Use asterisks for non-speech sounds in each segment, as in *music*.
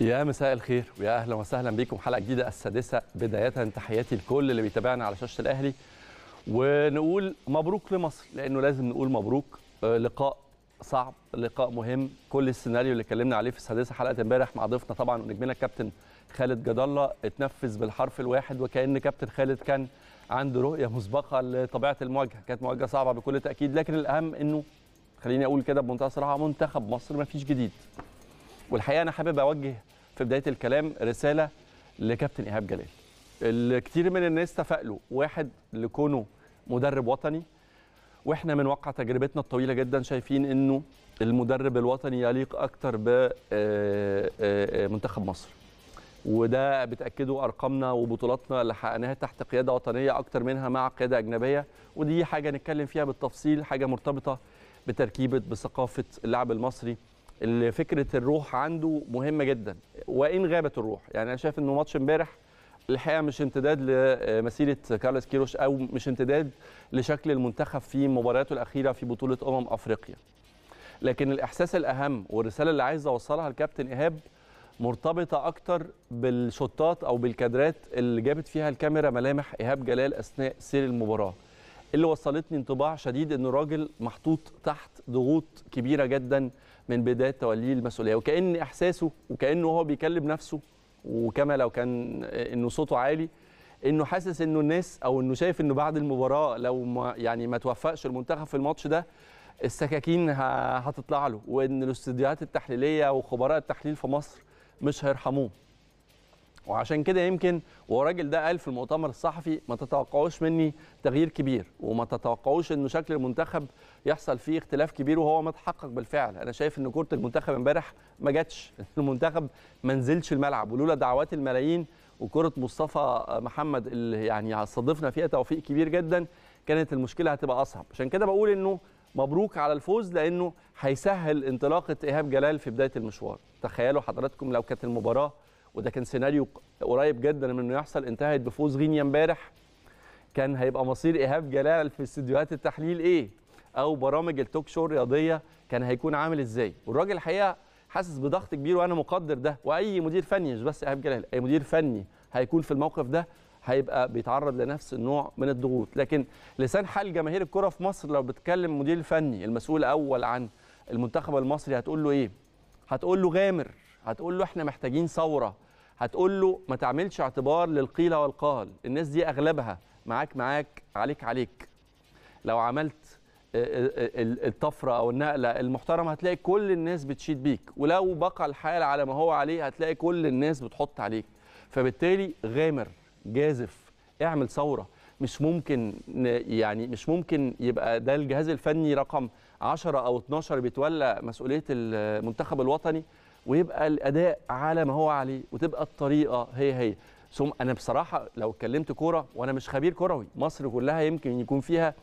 يا مساء الخير ويا اهلا وسهلا بكم حلقه جديده السادسه بدايه تحياتي لكل اللي بيتابعنا على شاشه الاهلي ونقول مبروك لمصر لانه لازم نقول مبروك آه، لقاء صعب لقاء مهم كل السيناريو اللي اتكلمنا عليه في السادسه حلقه امبارح مع ضيفنا طبعا ونجمنا الكابتن خالد جد الله اتنفذ بالحرف الواحد وكان كابتن خالد كان عنده رؤيه مسبقه لطبيعه المواجهه كانت مواجهه صعبه بكل تاكيد لكن الاهم انه خليني اقول كده بمنتهى الصراحه منتخب مصر ما فيش جديد والحقيقه انا حابب اوجه في بدايه الكلام رساله لكابتن ايهاب جلال الكثير من الناس تفائلوا واحد لكونه مدرب وطني واحنا من واقع تجربتنا الطويله جدا شايفين انه المدرب الوطني يليق اكتر بمنتخب آه، آه، آه، مصر وده بتاكده ارقامنا وبطولاتنا اللي حققناها تحت قياده وطنيه اكتر منها مع قياده اجنبيه ودي حاجه نتكلم فيها بالتفصيل حاجه مرتبطه بتركيبه بثقافه اللعب المصري فكره الروح عنده مهمه جدا وان غابت الروح يعني انا شايف انه ماتش امبارح الحقيقه مش امتداد لمسيره كارلوس كيروش او مش امتداد لشكل المنتخب في مبارياته الاخيره في بطوله امم افريقيا لكن الاحساس الاهم والرساله اللي عايز اوصلها لكابتن ايهاب مرتبطه اكتر بالشطات او بالكادرات اللي جابت فيها الكاميرا ملامح ايهاب جلال اثناء سير المباراه اللي وصلتني انطباع شديد أنه راجل محطوط تحت ضغوط كبيره جدا من بدايه توليه المسؤوليه وكان احساسه وكانه هو بيكلم نفسه وكما لو كان انه صوته عالي انه حاسس انه الناس او انه شايف انه بعد المباراه لو ما يعني ما توفقش المنتخب في الماتش ده السكاكين هتطلع له وان الاستديوهات التحليليه وخبراء التحليل في مصر مش هيرحموه وعشان كده يمكن والراجل ده قال في المؤتمر الصحفي ما تتوقعوش مني تغيير كبير وما تتوقعوش ان شكل المنتخب يحصل فيه اختلاف كبير وهو ما تحقق بالفعل انا شايف ان كره المنتخب امبارح ما جاتش *laughs* المنتخب ما نزلش الملعب ولولا دعوات الملايين وكره مصطفى محمد اللي يعني استضفنا فيها توفيق كبير جدا كانت المشكله هتبقى اصعب عشان كده بقول انه مبروك على الفوز لانه هيسهل انطلاقه ايهاب جلال في بدايه المشوار تخيلوا حضراتكم لو كانت المباراه وده كان سيناريو قريب جدا من انه يحصل انتهت بفوز غينيا امبارح كان هيبقى مصير ايهاب جلال في استديوهات التحليل ايه او برامج التوك شو الرياضيه كان هيكون عامل ازاي والراجل الحقيقه حاسس بضغط كبير وانا مقدر ده واي مدير فني مش بس ايهاب جلال اي مدير فني هيكون في الموقف ده هيبقى بيتعرض لنفس النوع من الضغوط لكن لسان حال جماهير الكره في مصر لو بتكلم المدير الفني المسؤول اول عن المنتخب المصري هتقول له ايه هتقول له غامر هتقول له احنا محتاجين ثوره هتقول له ما تعملش اعتبار للقيل والقال الناس دي اغلبها معاك معاك عليك عليك لو عملت آه، آه، آه، الطفره او النقله المحترمه هتلاقي كل الناس بتشيد بيك ولو بقى الحال على ما هو عليه هتلاقي كل الناس بتحط عليك فبالتالي غامر جازف اعمل ثوره مش ممكن يعني مش ممكن يبقى ده الجهاز الفني رقم 10 او 12 بيتولى مسؤوليه المنتخب الوطني ويبقى الاداء على ما هو عليه وتبقى الطريقه هي هي ثم انا بصراحه لو اتكلمت كوره وانا مش خبير كروي مصر كلها يمكن يكون فيها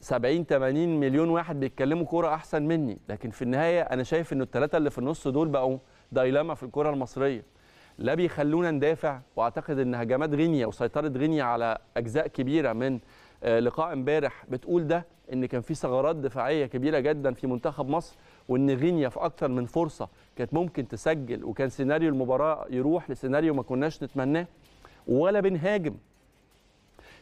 70 80 مليون واحد بيتكلموا كوره احسن مني لكن في النهايه انا شايف ان الثلاثه اللي في النص دول بقوا دايلاما في الكره المصريه لا بيخلونا ندافع واعتقد ان هجمات غينيا وسيطره غينيا على اجزاء كبيره من آه، لقاء امبارح بتقول ده ان كان في ثغرات دفاعيه كبيره جدا في منتخب مصر وان غينيا في اكثر من فرصه كانت ممكن تسجل وكان سيناريو المباراه يروح لسيناريو ما كناش نتمناه ولا بنهاجم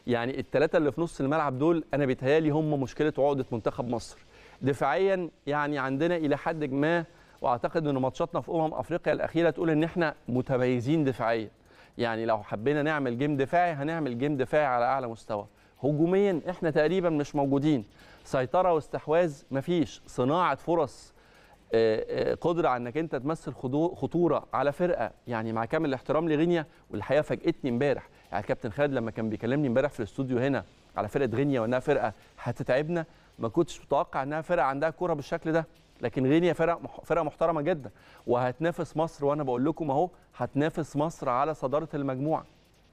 يعني الثلاثه اللي في نص الملعب دول انا بيتهيالي هم مشكله عقده منتخب مصر دفاعيا يعني عندنا الى حد ما واعتقد ان ماتشاتنا في امم افريقيا الاخيره تقول ان احنا متميزين دفاعيا يعني لو حبينا نعمل جيم دفاعي هنعمل جيم دفاعي على اعلى مستوى هجوميا احنا تقريبا مش موجودين سيطره واستحواذ مفيش صناعه فرص قدره على انك انت تمثل خطوره على فرقه يعني مع كامل الاحترام لغينيا والحقيقه فاجئتني امبارح يعني الكابتن خالد لما كان بيكلمني امبارح في الاستوديو هنا على فرقه غينيا وانها فرقه هتتعبنا ما كنتش متوقع انها فرقه عندها كوره بالشكل ده لكن غينيا فرقه فرقه محترمه جدا وهتنافس مصر وانا بقول لكم اهو هتنافس مصر على صداره المجموعه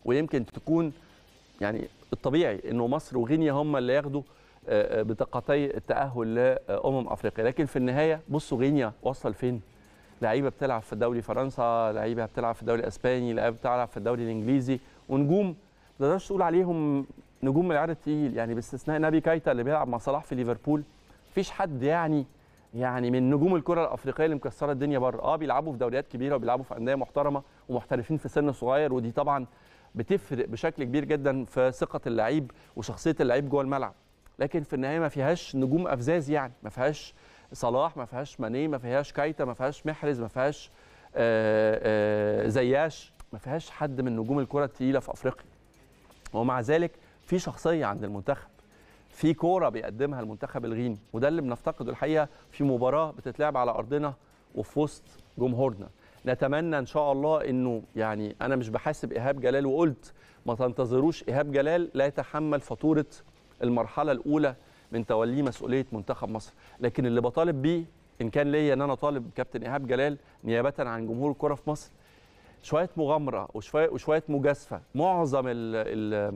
ويمكن تكون يعني الطبيعي انه مصر وغينيا هم اللي ياخدوا آه، آه، بطاقتي التاهل لامم افريقيا لكن في النهايه بصوا غينيا وصل فين لعيبه بتلعب في دوري فرنسا لعيبه بتلعب في الدوري الاسباني لعيبه بتلعب في الدوري الانجليزي ونجوم ما تقدرش تقول عليهم نجوم من العيار الثقيل يعني باستثناء نبي كايتا اللي بيلعب مع صلاح في ليفربول مفيش حد يعني يعني من نجوم الكره الافريقيه اللي مكسره الدنيا بره اه بيلعبوا في دوريات كبيره وبيلعبوا في انديه محترمه ومحترفين في سن صغير ودي طبعا بتفرق بشكل كبير جدا في ثقه اللعيب وشخصيه اللعيب جوه الملعب لكن في النهايه ما فيهاش نجوم افزاز يعني ما فيهاش صلاح ما فيهاش ماني ما فيهاش كايتا ما فيهاش محرز ما فيهاش آه، آه، زياش ما فيهاش حد من نجوم الكره الثقيله في افريقيا ومع ذلك في شخصيه عند المنتخب في كوره بيقدمها المنتخب الغيني وده اللي بنفتقده الحقيقه في مباراه بتتلعب على ارضنا وفي وسط جمهورنا نتمنى ان شاء الله انه يعني انا مش بحاسب ايهاب جلال وقلت ما تنتظروش ايهاب جلال لا يتحمل فاتوره المرحله الاولى من توليه مسؤوليه منتخب مصر لكن اللي بطالب بيه ان كان ليا ان انا طالب كابتن ايهاب جلال نيابه عن جمهور الكره في مصر شويه مغامره وشويه وشويه مجازفه معظم الـ الـ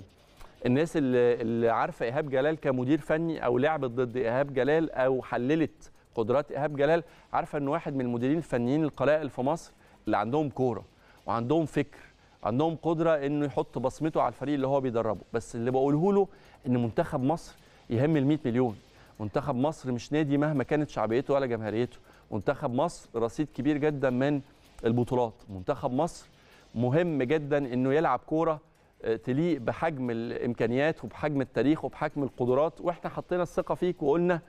الناس اللي, اللي عارفه ايهاب جلال كمدير فني او لعبت ضد ايهاب جلال او حللت قدرات ايهاب جلال عارفه ان واحد من المديرين الفنيين القلائل في مصر اللي عندهم كوره وعندهم فكر عندهم قدره انه يحط بصمته على الفريق اللي هو بيدربه بس اللي بقوله له ان منتخب مصر يهم ال 100 مليون منتخب مصر مش نادي مهما كانت شعبيته ولا جماهيريته منتخب مصر رصيد كبير جدا من البطولات منتخب مصر مهم جدا انه يلعب كوره آه، تليق بحجم الامكانيات وبحجم التاريخ وبحجم القدرات واحنا حطينا الثقه فيك وقلنا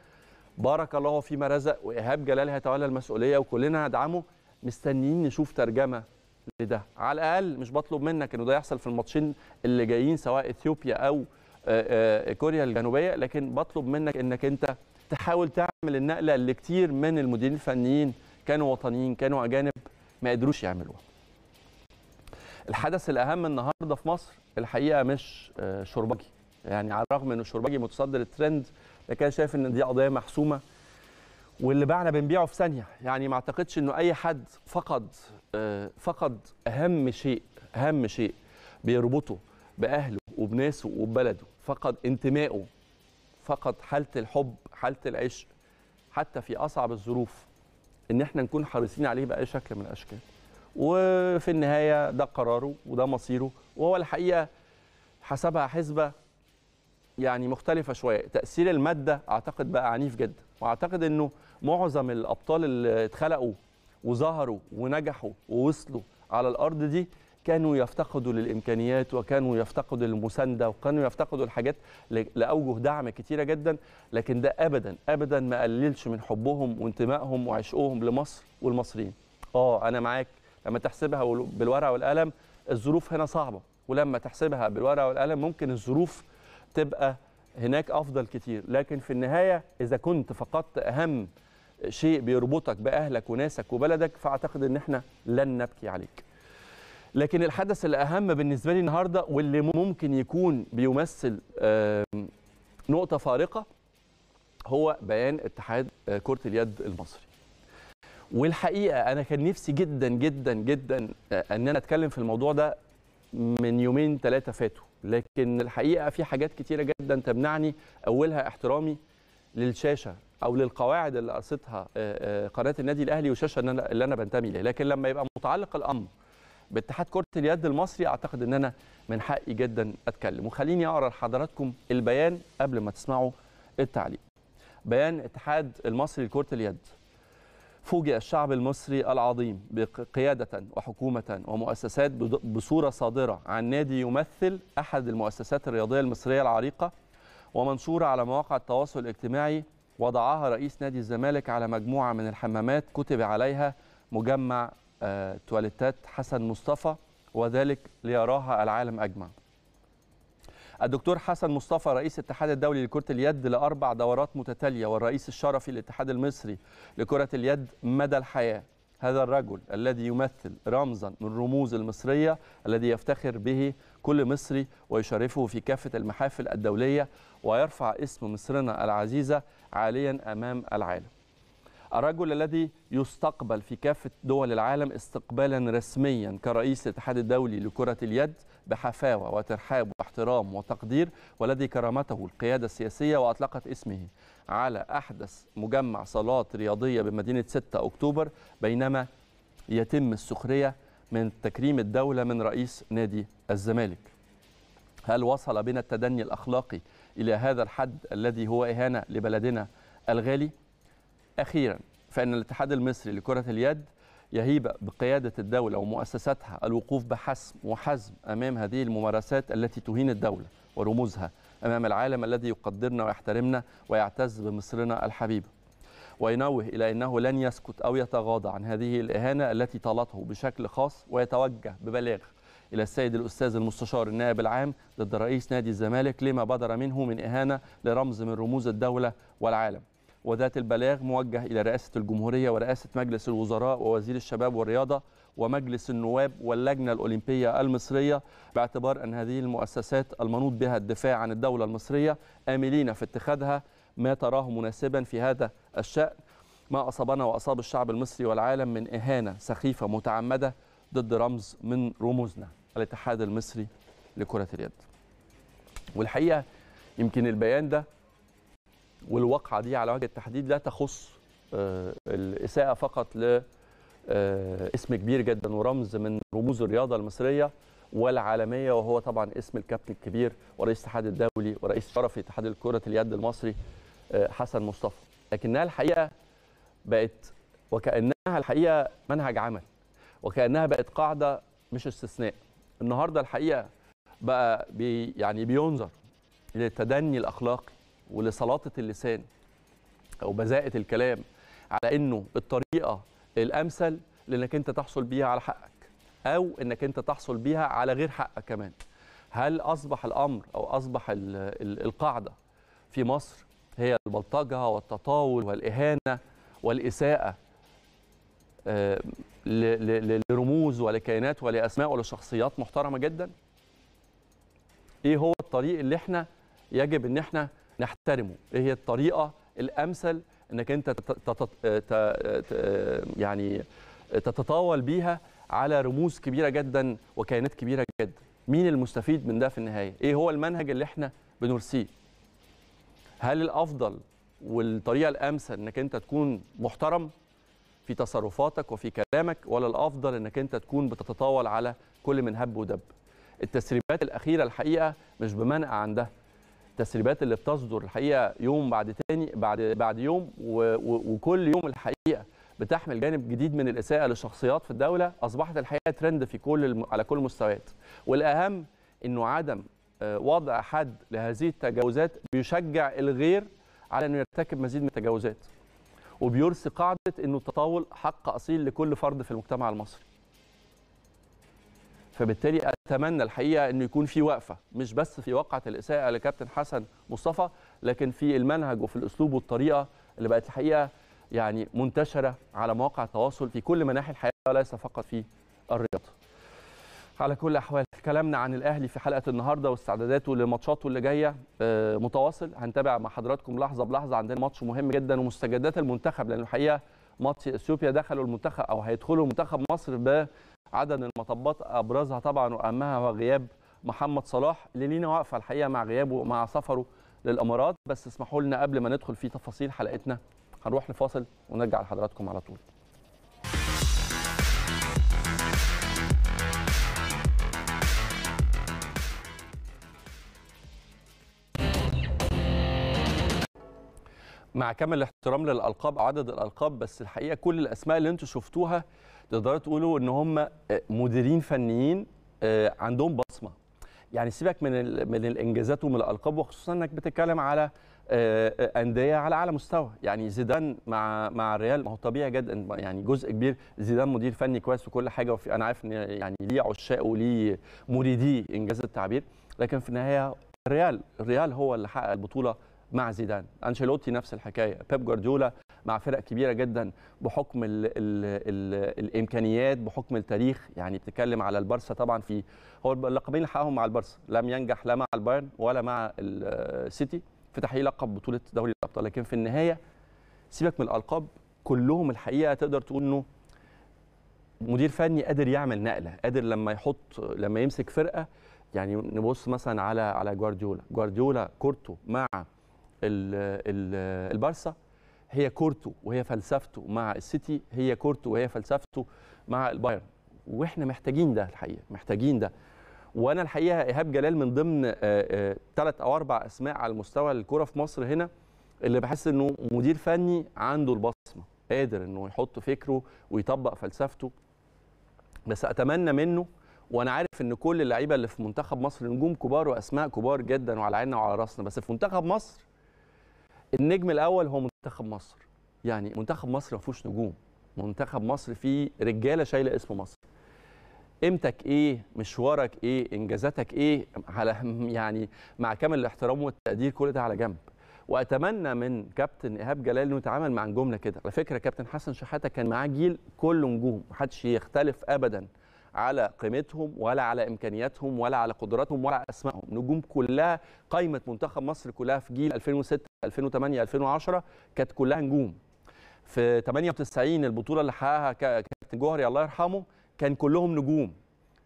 بارك الله فيما رزق وايهاب جلال هيتولى المسؤوليه وكلنا هندعمه مستنيين نشوف ترجمه لده على الاقل مش بطلب منك انه ده يحصل في الماتشين اللي جايين سواء اثيوبيا او آه، آه، كوريا الجنوبيه لكن بطلب منك انك انت تحاول تعمل النقله اللي كتير من المديرين الفنيين كانوا وطنيين كانوا اجانب ما قدروش يعملوها الحدث الاهم النهارده في مصر الحقيقه مش آه، شربجي يعني على الرغم ان شربجي متصدر الترند لكن شايف ان دي قضيه محسومه واللي بعنا بنبيعه في ثانيه يعني ما اعتقدش انه اي حد فقد آه، فقد اهم شيء اهم شيء بيربطه باهله وبناسه وببلده فقد انتمائه فقد حاله الحب حاله العشق حتى في اصعب الظروف ان احنا نكون حريصين عليه باي شكل من الاشكال وفي النهايه ده قراره وده مصيره وهو الحقيقه حسبها حسبه يعني مختلفه شويه تاثير الماده اعتقد بقى عنيف جدا واعتقد انه معظم الابطال اللي اتخلقوا وظهروا ونجحوا ووصلوا على الارض دي كانوا يفتقدوا للامكانيات وكانوا يفتقدوا للمسانده وكانوا يفتقدوا الحاجات لاوجه دعم كتيره جدا لكن ده ابدا ابدا ما قللش من حبهم وانتمائهم وعشقهم لمصر والمصريين. اه انا معاك لما تحسبها بالورقه والقلم الظروف هنا صعبه ولما تحسبها بالورقه والقلم ممكن الظروف تبقى هناك افضل كتير لكن في النهايه اذا كنت فقدت اهم شيء بيربطك باهلك وناسك وبلدك فاعتقد ان احنا لن نبكي عليك لكن الحدث الاهم بالنسبه لي النهارده واللي ممكن يكون بيمثل نقطه فارقه هو بيان اتحاد آه، كره اليد المصري والحقيقه انا كان نفسي جدا جدا جدا آه، ان انا اتكلم في الموضوع ده من يومين ثلاثه فاتوا لكن الحقيقه في حاجات كتيره جدا تمنعني اولها احترامي للشاشه او للقواعد اللي قصتها آه، آه، قناه النادي الاهلي والشاشه اللي انا بنتمي لها لكن لما يبقى متعلق الامر باتحاد كره اليد المصري اعتقد ان انا من حقي جدا اتكلم وخليني اقرا لحضراتكم البيان قبل ما تسمعوا التعليق بيان اتحاد المصري لكره اليد فوجئ الشعب المصري العظيم بقيادة وحكومة ومؤسسات بصورة صادرة عن نادي يمثل أحد المؤسسات الرياضية المصرية العريقة ومنشورة على مواقع التواصل الاجتماعي وضعها رئيس نادي الزمالك على مجموعة من الحمامات كتب عليها مجمع آه، تواليتات حسن مصطفى وذلك ليراها العالم أجمع الدكتور حسن مصطفى رئيس الاتحاد الدولي لكرة اليد لأربع دورات متتالية والرئيس الشرفي للاتحاد المصري لكرة اليد مدى الحياة هذا الرجل الذي يمثل رمزا من رموز المصرية الذي يفتخر به كل مصري ويشرفه في كافة المحافل الدولية ويرفع اسم مصرنا العزيزة عاليا أمام العالم الرجل الذي يستقبل في كافة دول العالم استقبالا رسميا كرئيس الاتحاد الدولي لكرة اليد بحفاوة وترحاب واحترام وتقدير والذي كرمته القيادة السياسية وأطلقت اسمه على أحدث مجمع صالات رياضية بمدينة 6 أكتوبر بينما يتم السخرية من تكريم الدولة من رئيس نادي الزمالك هل وصل بنا التدني الأخلاقي إلى هذا الحد الذي هو إهانة لبلدنا الغالي؟ أخيرا فإن الاتحاد المصري لكرة اليد يهيب بقيادة الدولة ومؤسساتها الوقوف بحسم وحزم أمام هذه الممارسات التي تهين الدولة ورموزها أمام العالم الذي يقدرنا ويحترمنا ويعتز بمصرنا الحبيبة وينوه إلى أنه لن يسكت أو يتغاضى عن هذه الإهانة التي طالته بشكل خاص ويتوجه ببلاغ إلى السيد الأستاذ المستشار النائب العام ضد رئيس نادي الزمالك لما بدر منه من إهانة لرمز من رموز الدولة والعالم وذات البلاغ موجه إلى رئاسة الجمهورية ورئاسة مجلس الوزراء ووزير الشباب والرياضة ومجلس النواب واللجنة الأولمبية المصرية باعتبار أن هذه المؤسسات المنوط بها الدفاع عن الدولة المصرية آملين في اتخاذها ما تراه مناسبا في هذا الشأن ما أصابنا وأصاب الشعب المصري والعالم من إهانة سخيفة متعمدة ضد رمز من رموزنا الاتحاد المصري لكرة اليد والحقيقة يمكن البيان ده والواقعة دي على وجه التحديد لا تخص آه، الإساءة فقط ل آه، اسم كبير جدا ورمز من رموز الرياضه المصريه والعالميه وهو طبعا اسم الكابتن الكبير ورئيس الاتحاد الدولي ورئيس شرفي اتحاد كره اليد المصري آه، حسن مصطفى لكنها الحقيقه بقت وكانها الحقيقه منهج عمل وكانها بقت قاعده مش استثناء النهارده الحقيقه بقى بي يعني بينظر للتدني الاخلاقي ولسلاطه اللسان او بذاءه الكلام على انه الطريقه الامثل لانك انت تحصل بيها على حقك او انك انت تحصل بيها على غير حقك كمان هل اصبح الامر او اصبح القاعده في مصر هي البلطجه والتطاول والاهانه والاساءه آه، لرموز ولكيانات ولاسماء ولشخصيات محترمه جدا ايه هو الطريق اللي احنا يجب ان احنا نحترمه ايه هي الطريقه الامثل انك انت يعني تتطاول بيها على رموز كبيره جدا وكيانات كبيره جدا مين المستفيد من ده في النهايه ايه هو المنهج اللي احنا بنرسيه هل الافضل والطريقه الامثل انك انت تكون محترم في تصرفاتك وفي كلامك ولا الافضل انك انت تكون بتتطاول على كل من هب ودب التسريبات الاخيره الحقيقه مش بمنع عن ده التسريبات اللي بتصدر الحقيقه يوم بعد تاني بعد بعد يوم وكل يوم الحقيقه بتحمل جانب جديد من الاساءه لشخصيات في الدوله اصبحت الحقيقه ترند في كل على كل المستويات والاهم انه عدم آه، وضع حد لهذه التجاوزات بيشجع الغير على انه يرتكب مزيد من التجاوزات وبيرسي قاعده انه التطاول حق اصيل لكل فرد في المجتمع المصري فبالتالي اتمنى الحقيقه انه يكون في وقفه مش بس في وقعه الاساءه لكابتن حسن مصطفى لكن في المنهج وفي الاسلوب والطريقه اللي بقت الحقيقه يعني منتشره على مواقع التواصل في كل مناحي الحياه وليس فقط في الرياضه. على كل الاحوال كلامنا عن الاهلي في حلقه النهارده واستعداداته لماتشاته اللي جايه آه، متواصل هنتابع مع حضراتكم لحظه بلحظه عندنا ماتش مهم جدا ومستجدات المنتخب لان الحقيقه ماتش اثيوبيا دخلوا المنتخب او هيدخلوا منتخب مصر ب عدد المطبات ابرزها طبعا واهمها هو غياب محمد صلاح اللي لينا واقفه الحقيقه مع غيابه مع سفره للامارات بس اسمحوا لنا قبل ما ندخل في تفاصيل حلقتنا هنروح لفاصل ونرجع لحضراتكم على طول مع كامل الاحترام للالقاب عدد الالقاب بس الحقيقه كل الاسماء اللي انتم شفتوها تقدروا تقولوا ان هم آه، مديرين فنيين آه، عندهم بصمه يعني سيبك من من الانجازات ومن الالقاب وخصوصا انك بتتكلم على آه، انديه على اعلى مستوى يعني زيدان مع مع الريال ما هو طبيعي جدا يعني جزء كبير زيدان مدير فني كويس وكل حاجه وفي انا عارف ان يعني ليه عشاق وليه مريدي انجاز التعبير لكن في النهايه الريال الريال هو اللي حقق البطوله مع زيدان انشيلوتي نفس الحكايه بيب جوارديولا مع فرق كبيره جدا بحكم ال ال الـ الامكانيات بحكم التاريخ يعني بتتكلم على البارسا طبعا في هو اللقبين اللي حققهم مع البارسا لم ينجح لا مع البايرن ولا مع السيتي في تحقيق لقب بطوله دوري الابطال لكن في النهايه سيبك من الالقاب كلهم الحقيقه تقدر تقول انه مدير فني قادر يعمل نقله قادر لما يحط لما يمسك فرقه يعني نبص مثلا على على جوارديولا جوارديولا كورته مع البارسا هي كورته وهي فلسفته مع السيتي هي كورته وهي فلسفته مع البايرن واحنا محتاجين ده الحقيقه محتاجين ده وانا الحقيقه ايهاب جلال من ضمن ثلاث آه، آه، او اربع اسماء على مستوى الكره في مصر هنا اللي بحس انه مدير فني عنده البصمه قادر انه يحط فكره ويطبق فلسفته بس اتمنى منه وانا عارف ان كل اللعيبه اللي في منتخب مصر نجوم كبار واسماء كبار جدا وعلى عيننا وعلى راسنا بس في منتخب مصر النجم الاول هو منتخب مصر يعني منتخب مصر ما فيهوش نجوم منتخب مصر فيه رجاله شايله اسم مصر قيمتك ايه مشوارك ايه انجازاتك ايه على *laughs* يعني مع كامل الاحترام والتقدير كل ده على جنب واتمنى من كابتن ايهاب جلال انه يتعامل مع نجومنا كده على فكره كابتن حسن شحاته كان معاه جيل كله نجوم محدش يختلف ابدا على قيمتهم ولا على امكانياتهم ولا على قدراتهم ولا على اسمائهم نجوم كلها قائمه منتخب مصر كلها في جيل 2006 2008 2010 كانت كلها نجوم في 98 البطوله اللي حققها كابتن جوهري الله يرحمه كان كلهم نجوم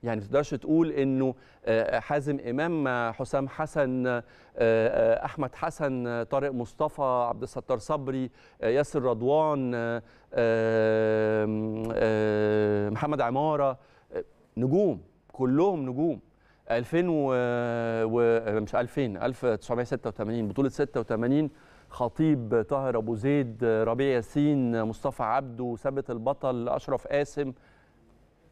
يعني ما تقدرش تقول انه آه، آه، حازم امام آه، حسام حسن احمد حسن طارق مصطفى عبد الستار صبري ياسر رضوان محمد عماره نجوم كلهم نجوم 2000 و مش 2000 1986 بطوله 86 خطيب طاهر ابو زيد ربيع ياسين مصطفى عبده ثابت البطل اشرف قاسم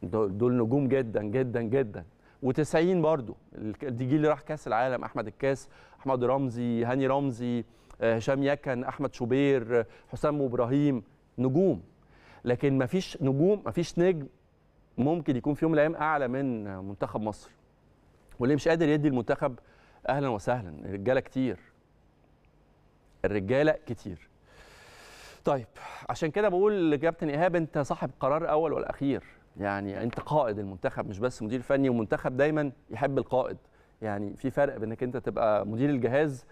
دول نجوم جدا جدا جدا و90 برضو دي جيل راح كاس العالم احمد الكاس احمد رمزي هاني رمزي آه، هشام يكن احمد شوبير حسام ابراهيم نجوم لكن مفيش نجوم مفيش نجم ممكن يكون في يوم من الايام اعلى من منتخب مصر واللي مش قادر يدي المنتخب اهلا وسهلا الرجاله كتير الرجاله كتير طيب عشان كده بقول لكابتن ايهاب انت صاحب قرار اول والاخير يعني انت قائد المنتخب مش بس مدير فني ومنتخب دايما يحب القائد يعني في فرق بانك انت تبقى مدير الجهاز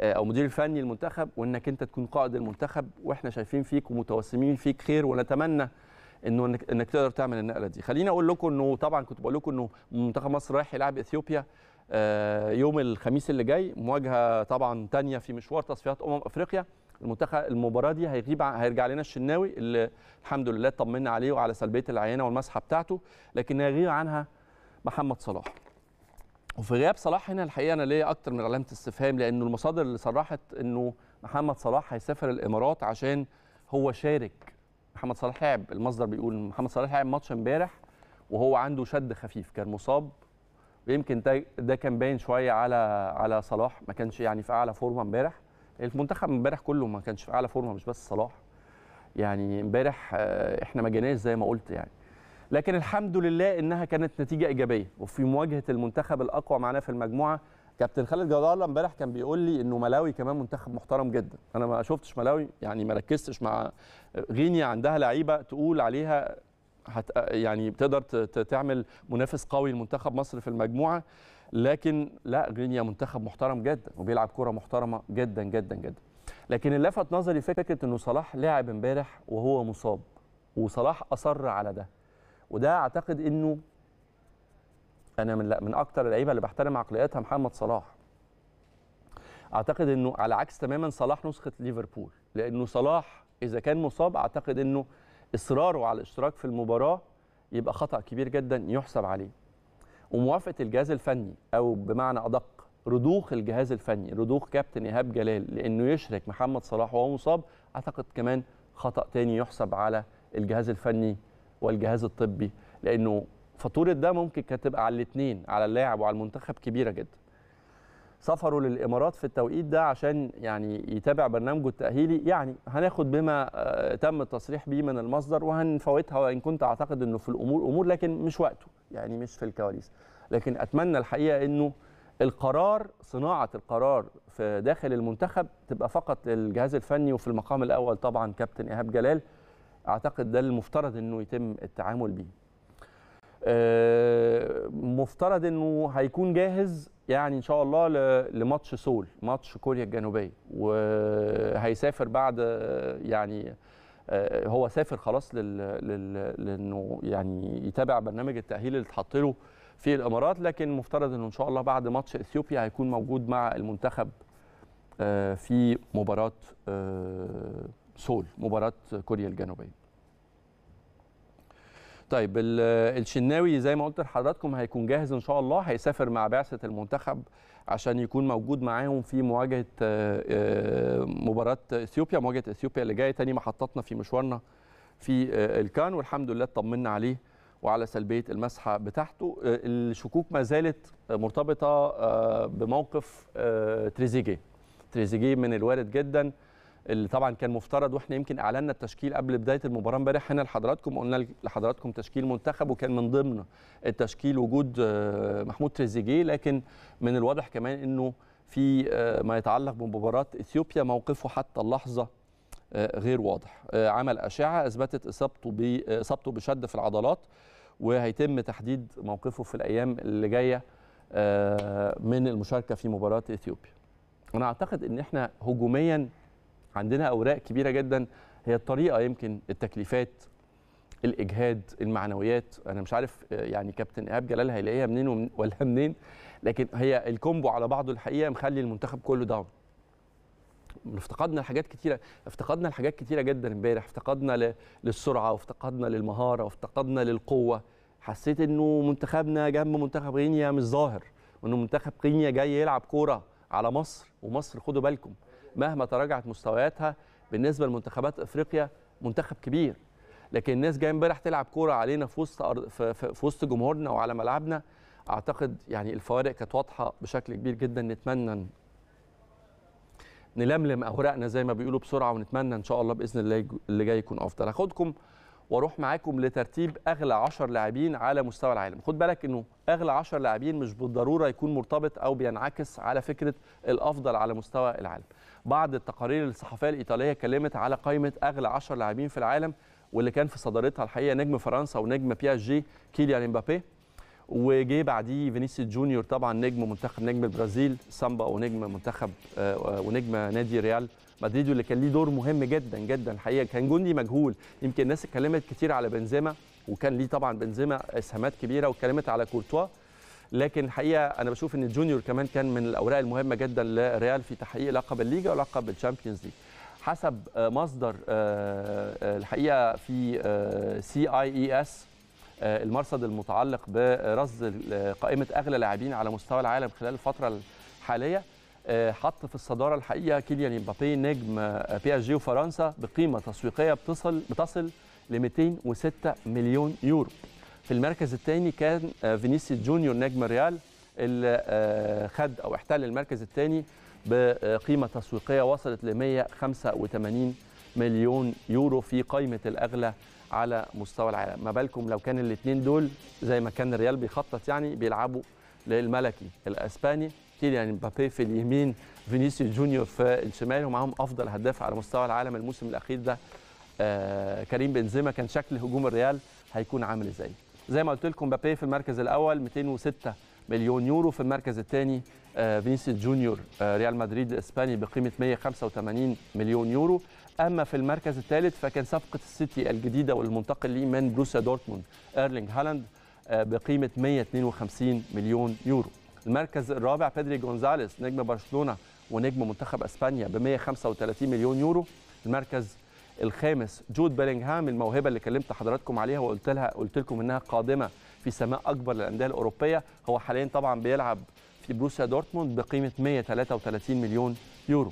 آه، او مدير الفني المنتخب وانك انت تكون قائد المنتخب واحنا شايفين فيك ومتوسمين فيك خير ونتمنى انه انك, إنك تقدر تعمل النقله دي خليني اقول لكم انه طبعا كنت بقول لكم انه منتخب مصر رايح يلعب اثيوبيا آه، يوم الخميس اللي جاي مواجهه طبعا ثانيه في مشوار تصفيات امم افريقيا المنتخب المباراه دي هيغيب هيرجع لنا الشناوي اللي الحمد لله طمنا عليه وعلى سلبيه العينه والمسحه بتاعته لكن هيغيب عنها محمد صلاح وفي غياب صلاح هنا الحقيقه انا ليا اكتر من علامه استفهام لانه المصادر اللي صرحت انه محمد صلاح هيسافر الامارات عشان هو شارك محمد صلاح لعب المصدر بيقول محمد صلاح لعب ماتش امبارح وهو عنده شد خفيف كان مصاب ويمكن ده, ده كان باين شويه على على صلاح ما كانش يعني في اعلى فورمه امبارح المنتخب امبارح كله ما كانش في اعلى فورمه مش بس صلاح يعني امبارح آه، احنا ما جيناش زي ما قلت يعني لكن الحمد لله انها كانت نتيجه ايجابيه وفي مواجهه المنتخب الاقوى معنا في المجموعه كابتن خالد الله امبارح كان بيقول لي انه ملاوي كمان منتخب محترم جدا انا ما شفتش ملاوي يعني ما ركزتش مع غينيا عندها لعيبه تقول عليها هت يعني بتقدر تعمل منافس قوي لمنتخب مصر في المجموعه لكن لا غينيا منتخب محترم جدا وبيلعب كره محترمه جدا جدا جدا لكن اللي لفت نظري فكره انه صلاح لعب امبارح وهو مصاب وصلاح اصر على ده وده اعتقد انه انا من من اكتر اللعيبه اللي بحترم عقليتها محمد صلاح اعتقد انه على عكس تماما صلاح نسخه ليفربول لانه صلاح اذا كان مصاب اعتقد انه اصراره على الاشتراك في المباراه يبقى خطا كبير جدا يحسب عليه وموافقه الجهاز الفني او بمعنى ادق رضوخ الجهاز الفني رضوخ كابتن ايهاب جلال لانه يشرك محمد صلاح وهو مصاب اعتقد كمان خطا تاني يحسب على الجهاز الفني والجهاز الطبي لانه فاتوره ده ممكن كانت تبقى على الاثنين على اللاعب وعلى المنتخب كبيره جدا سافروا للامارات في التوقيت ده عشان يعني يتابع برنامجه التاهيلي يعني هناخد بما آه، تم التصريح به من المصدر وهنفوتها وان كنت اعتقد انه في الامور امور لكن مش وقته يعني مش في الكواليس لكن اتمنى الحقيقه انه القرار صناعه القرار في داخل المنتخب تبقى فقط للجهاز الفني وفي المقام الاول طبعا كابتن ايهاب جلال اعتقد ده المفترض انه يتم التعامل بيه آه، مفترض انه هيكون جاهز يعني ان شاء الله لماتش سول ماتش كوريا الجنوبيه وهيسافر بعد يعني آه، هو سافر خلاص لل... لل... لانه يعني يتابع برنامج التاهيل اللي اتحط له في الامارات لكن مفترض انه ان شاء الله بعد ماتش اثيوبيا هيكون موجود مع المنتخب آه، في مباراه سول مباراه كوريا الجنوبيه طيب الشناوي زي ما قلت لحضراتكم هيكون جاهز ان شاء الله هيسافر مع بعثه المنتخب عشان يكون موجود معاهم في مواجهه آه، آه، مباراه اثيوبيا مواجهه اثيوبيا اللي جايه تاني محطتنا في مشوارنا في آه، الكان والحمد لله اطمنا عليه وعلى سلبيه المسحه بتاعته الشكوك ما زالت مرتبطه بموقف تريزيجيه تريزيجيه من الوارد جدا اللي طبعا كان مفترض واحنا يمكن اعلنا التشكيل قبل بدايه المباراه امبارح هنا لحضراتكم قلنا لحضراتكم تشكيل منتخب وكان من ضمن التشكيل وجود آه، محمود تريزيجيه لكن من الواضح كمان انه في آه، ما يتعلق بمباراه اثيوبيا موقفه حتى اللحظه آه، غير واضح عمل اشعه اثبتت اصابته باصابته بشد في العضلات وهيتم تحديد موقفه في الايام اللي جايه من المشاركه في مباراه اثيوبيا انا اعتقد ان احنا هجوميا عندنا اوراق كبيره جدا هي الطريقه يمكن التكليفات الاجهاد المعنويات انا مش عارف آه، يعني كابتن ايهاب جلال هيلاقيها منين ولا منين لكن هي الكومبو على بعضه الحقيقه مخلي المنتخب كله داون افتقدنا لحاجات كتيره افتقدنا لحاجات كتيره جدا امبارح افتقدنا للسرعه وافتقدنا للمهاره وافتقدنا للقوه حسيت انه منتخبنا جنب منتخب غينيا مش ظاهر وانه منتخب غينيا جاي يلعب كوره على مصر ومصر خدوا بالكم مهما تراجعت مستوياتها بالنسبه لمنتخبات افريقيا منتخب كبير لكن الناس جايه امبارح تلعب كوره علينا في وسط أرض في وسط جمهورنا وعلى ملعبنا اعتقد يعني الفوارق كانت واضحه بشكل كبير جدا نتمنى نلملم اوراقنا زي ما بيقولوا بسرعه ونتمنى ان شاء الله باذن الله اللي جاي يكون افضل هاخدكم واروح معاكم لترتيب اغلى 10 لاعبين على مستوى العالم خد بالك انه اغلى 10 لاعبين مش بالضروره يكون مرتبط او بينعكس على فكره الافضل على مستوى العالم بعض التقارير الصحفيه الايطاليه اتكلمت على قائمه اغلى 10 لاعبين في العالم واللي كان في صدارتها الحقيقه نجم فرنسا ونجم بي اس جي كيليان امبابي وجه بعديه فينيسيوس جونيور طبعا نجم منتخب نجم البرازيل سامبا ونجم منتخب آه، آه، ونجم نادي ريال مدريد واللي كان ليه دور مهم جدا جدا الحقيقه كان جندي مجهول يمكن الناس اتكلمت كتير على بنزيما وكان ليه طبعا بنزيما اسهامات كبيره واتكلمت على كورتوا لكن الحقيقه انا بشوف ان جونيور كمان كان من الاوراق المهمه جدا لريال في تحقيق لقب الليجا ولقب الشامبيونز ليج حسب آه، مصدر الحقيقه في سي اي اي اس آه، المرصد المتعلق برصد قائمه اغلى لاعبين على مستوى العالم خلال الفتره الحاليه آه، حط في الصداره الحقيقه كيليان امبابي نجم آه، بي اس جي وفرنسا بقيمه تسويقيه بتصل بتصل ل 206 مليون يورو في المركز الثاني كان فينيسيوس جونيور نجم ريال اللي خد او احتل المركز الثاني بقيمه تسويقيه وصلت ل 185 مليون يورو في قائمه الاغلى على مستوى العالم ما بالكم لو كان الاثنين دول زي ما كان الريال بيخطط يعني بيلعبوا للملكي الاسباني كيليان يعني مبابي في اليمين فينيسيو جونيور في الشمال ومعاهم افضل هداف على مستوى العالم الموسم الاخير ده آه، كريم بنزيما كان شكل هجوم الريال هيكون عامل ازاي زي ما قلت لكم مبابي في المركز الاول 206 مليون يورو في المركز الثاني آه، فينيسيو جونيور آه، ريال مدريد الاسباني بقيمه 185 مليون يورو اما في المركز الثالث فكان صفقه السيتي الجديده والمنتقل ليه من بروسيا دورتموند ايرلينج هالاند آه، بقيمه 152 مليون يورو المركز الرابع بيدري جونزاليس نجم برشلونه ونجم منتخب اسبانيا ب 135 مليون يورو المركز الخامس جود بيلينغهام الموهبه اللي كلمت حضراتكم عليها وقلت لها قلت لكم انها قادمه في سماء اكبر للانديه الاوروبيه هو حاليا طبعا بيلعب في بروسيا دورتموند بقيمه 133 مليون يورو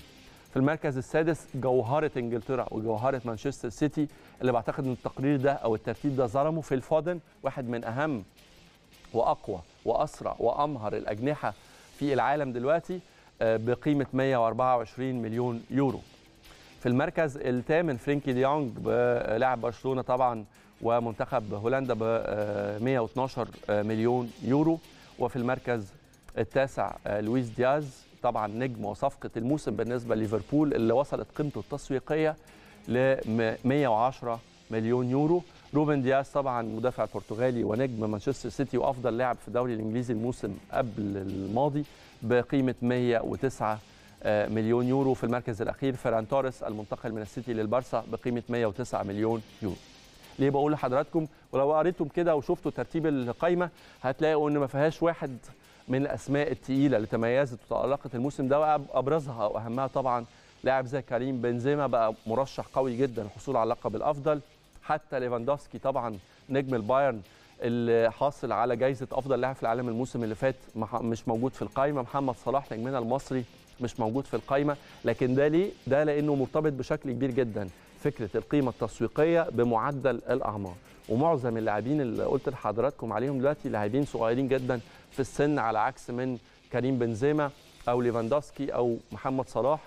في المركز السادس جوهره انجلترا وجوهره مانشستر سيتي اللي بعتقد ان التقرير ده او الترتيب ده ظلمه في الفودن واحد من اهم واقوى واسرع وامهر الاجنحه في العالم دلوقتي آه، بقيمه 124 مليون يورو. في المركز الثامن فرينكي ديونج آه، لاعب برشلونه طبعا ومنتخب هولندا ب 112 آه، مليون يورو وفي المركز التاسع لويس دياز طبعا نجم وصفقه الموسم بالنسبه لليفربول اللي وصلت قيمته التسويقيه ل 110 مليون يورو روبن دياز طبعا مدافع برتغالي ونجم مانشستر سيتي وافضل لاعب في الدوري الانجليزي الموسم قبل الماضي بقيمه 109 آه، مليون يورو في المركز الاخير فيران توريس المنتقل من السيتي للبارسا بقيمه 109 مليون يورو ليه بقول لحضراتكم ولو قريتم كده وشفتوا ترتيب القايمه هتلاقوا ان ما فيهاش واحد من الاسماء الثقيله اللي تميزت وتالقت الموسم ده وابرزها واهمها طبعا لاعب زي كريم بنزيما بقى مرشح قوي جدا للحصول على اللقب الافضل حتى ليفاندوفسكي طبعا نجم البايرن اللي حاصل على جائزه افضل لاعب في العالم الموسم اللي فات مش موجود في القائمه محمد صلاح نجمنا المصري مش موجود في القائمه لكن ده ليه ده لانه مرتبط بشكل كبير جدا فكره القيمه التسويقيه بمعدل الاعمار ومعظم اللاعبين اللي قلت لحضراتكم عليهم دلوقتي لاعبين صغيرين جدا في السن على عكس من كريم بنزيما او ليفاندوفسكي او محمد صلاح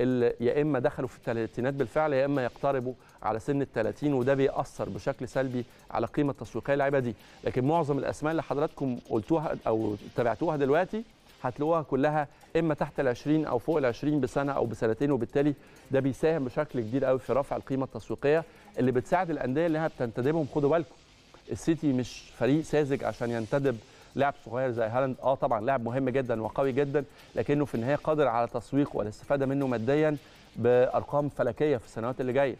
اللي يا اما دخلوا في الثلاثينات بالفعل يا اما يقتربوا على سن ال 30 وده بيأثر بشكل سلبي على القيمه التسويقيه للعيبه دي، لكن معظم الاسماء اللي حضراتكم قلتوها او تابعتوها دلوقتي هتلاقوها كلها اما تحت ال 20 او فوق ال 20 بسنه او بسنتين وبالتالي ده بيساهم بشكل كبير قوي في رفع القيمه التسويقيه اللي بتساعد الانديه انها بتنتدبهم خدوا بالكم السيتي مش فريق ساذج عشان ينتدب لاعب صغير زي هالاند اه طبعا لاعب مهم جدا وقوي جدا لكنه في النهايه قادر على تسويق والاستفاده منه ماديا بارقام فلكيه في السنوات اللي جايه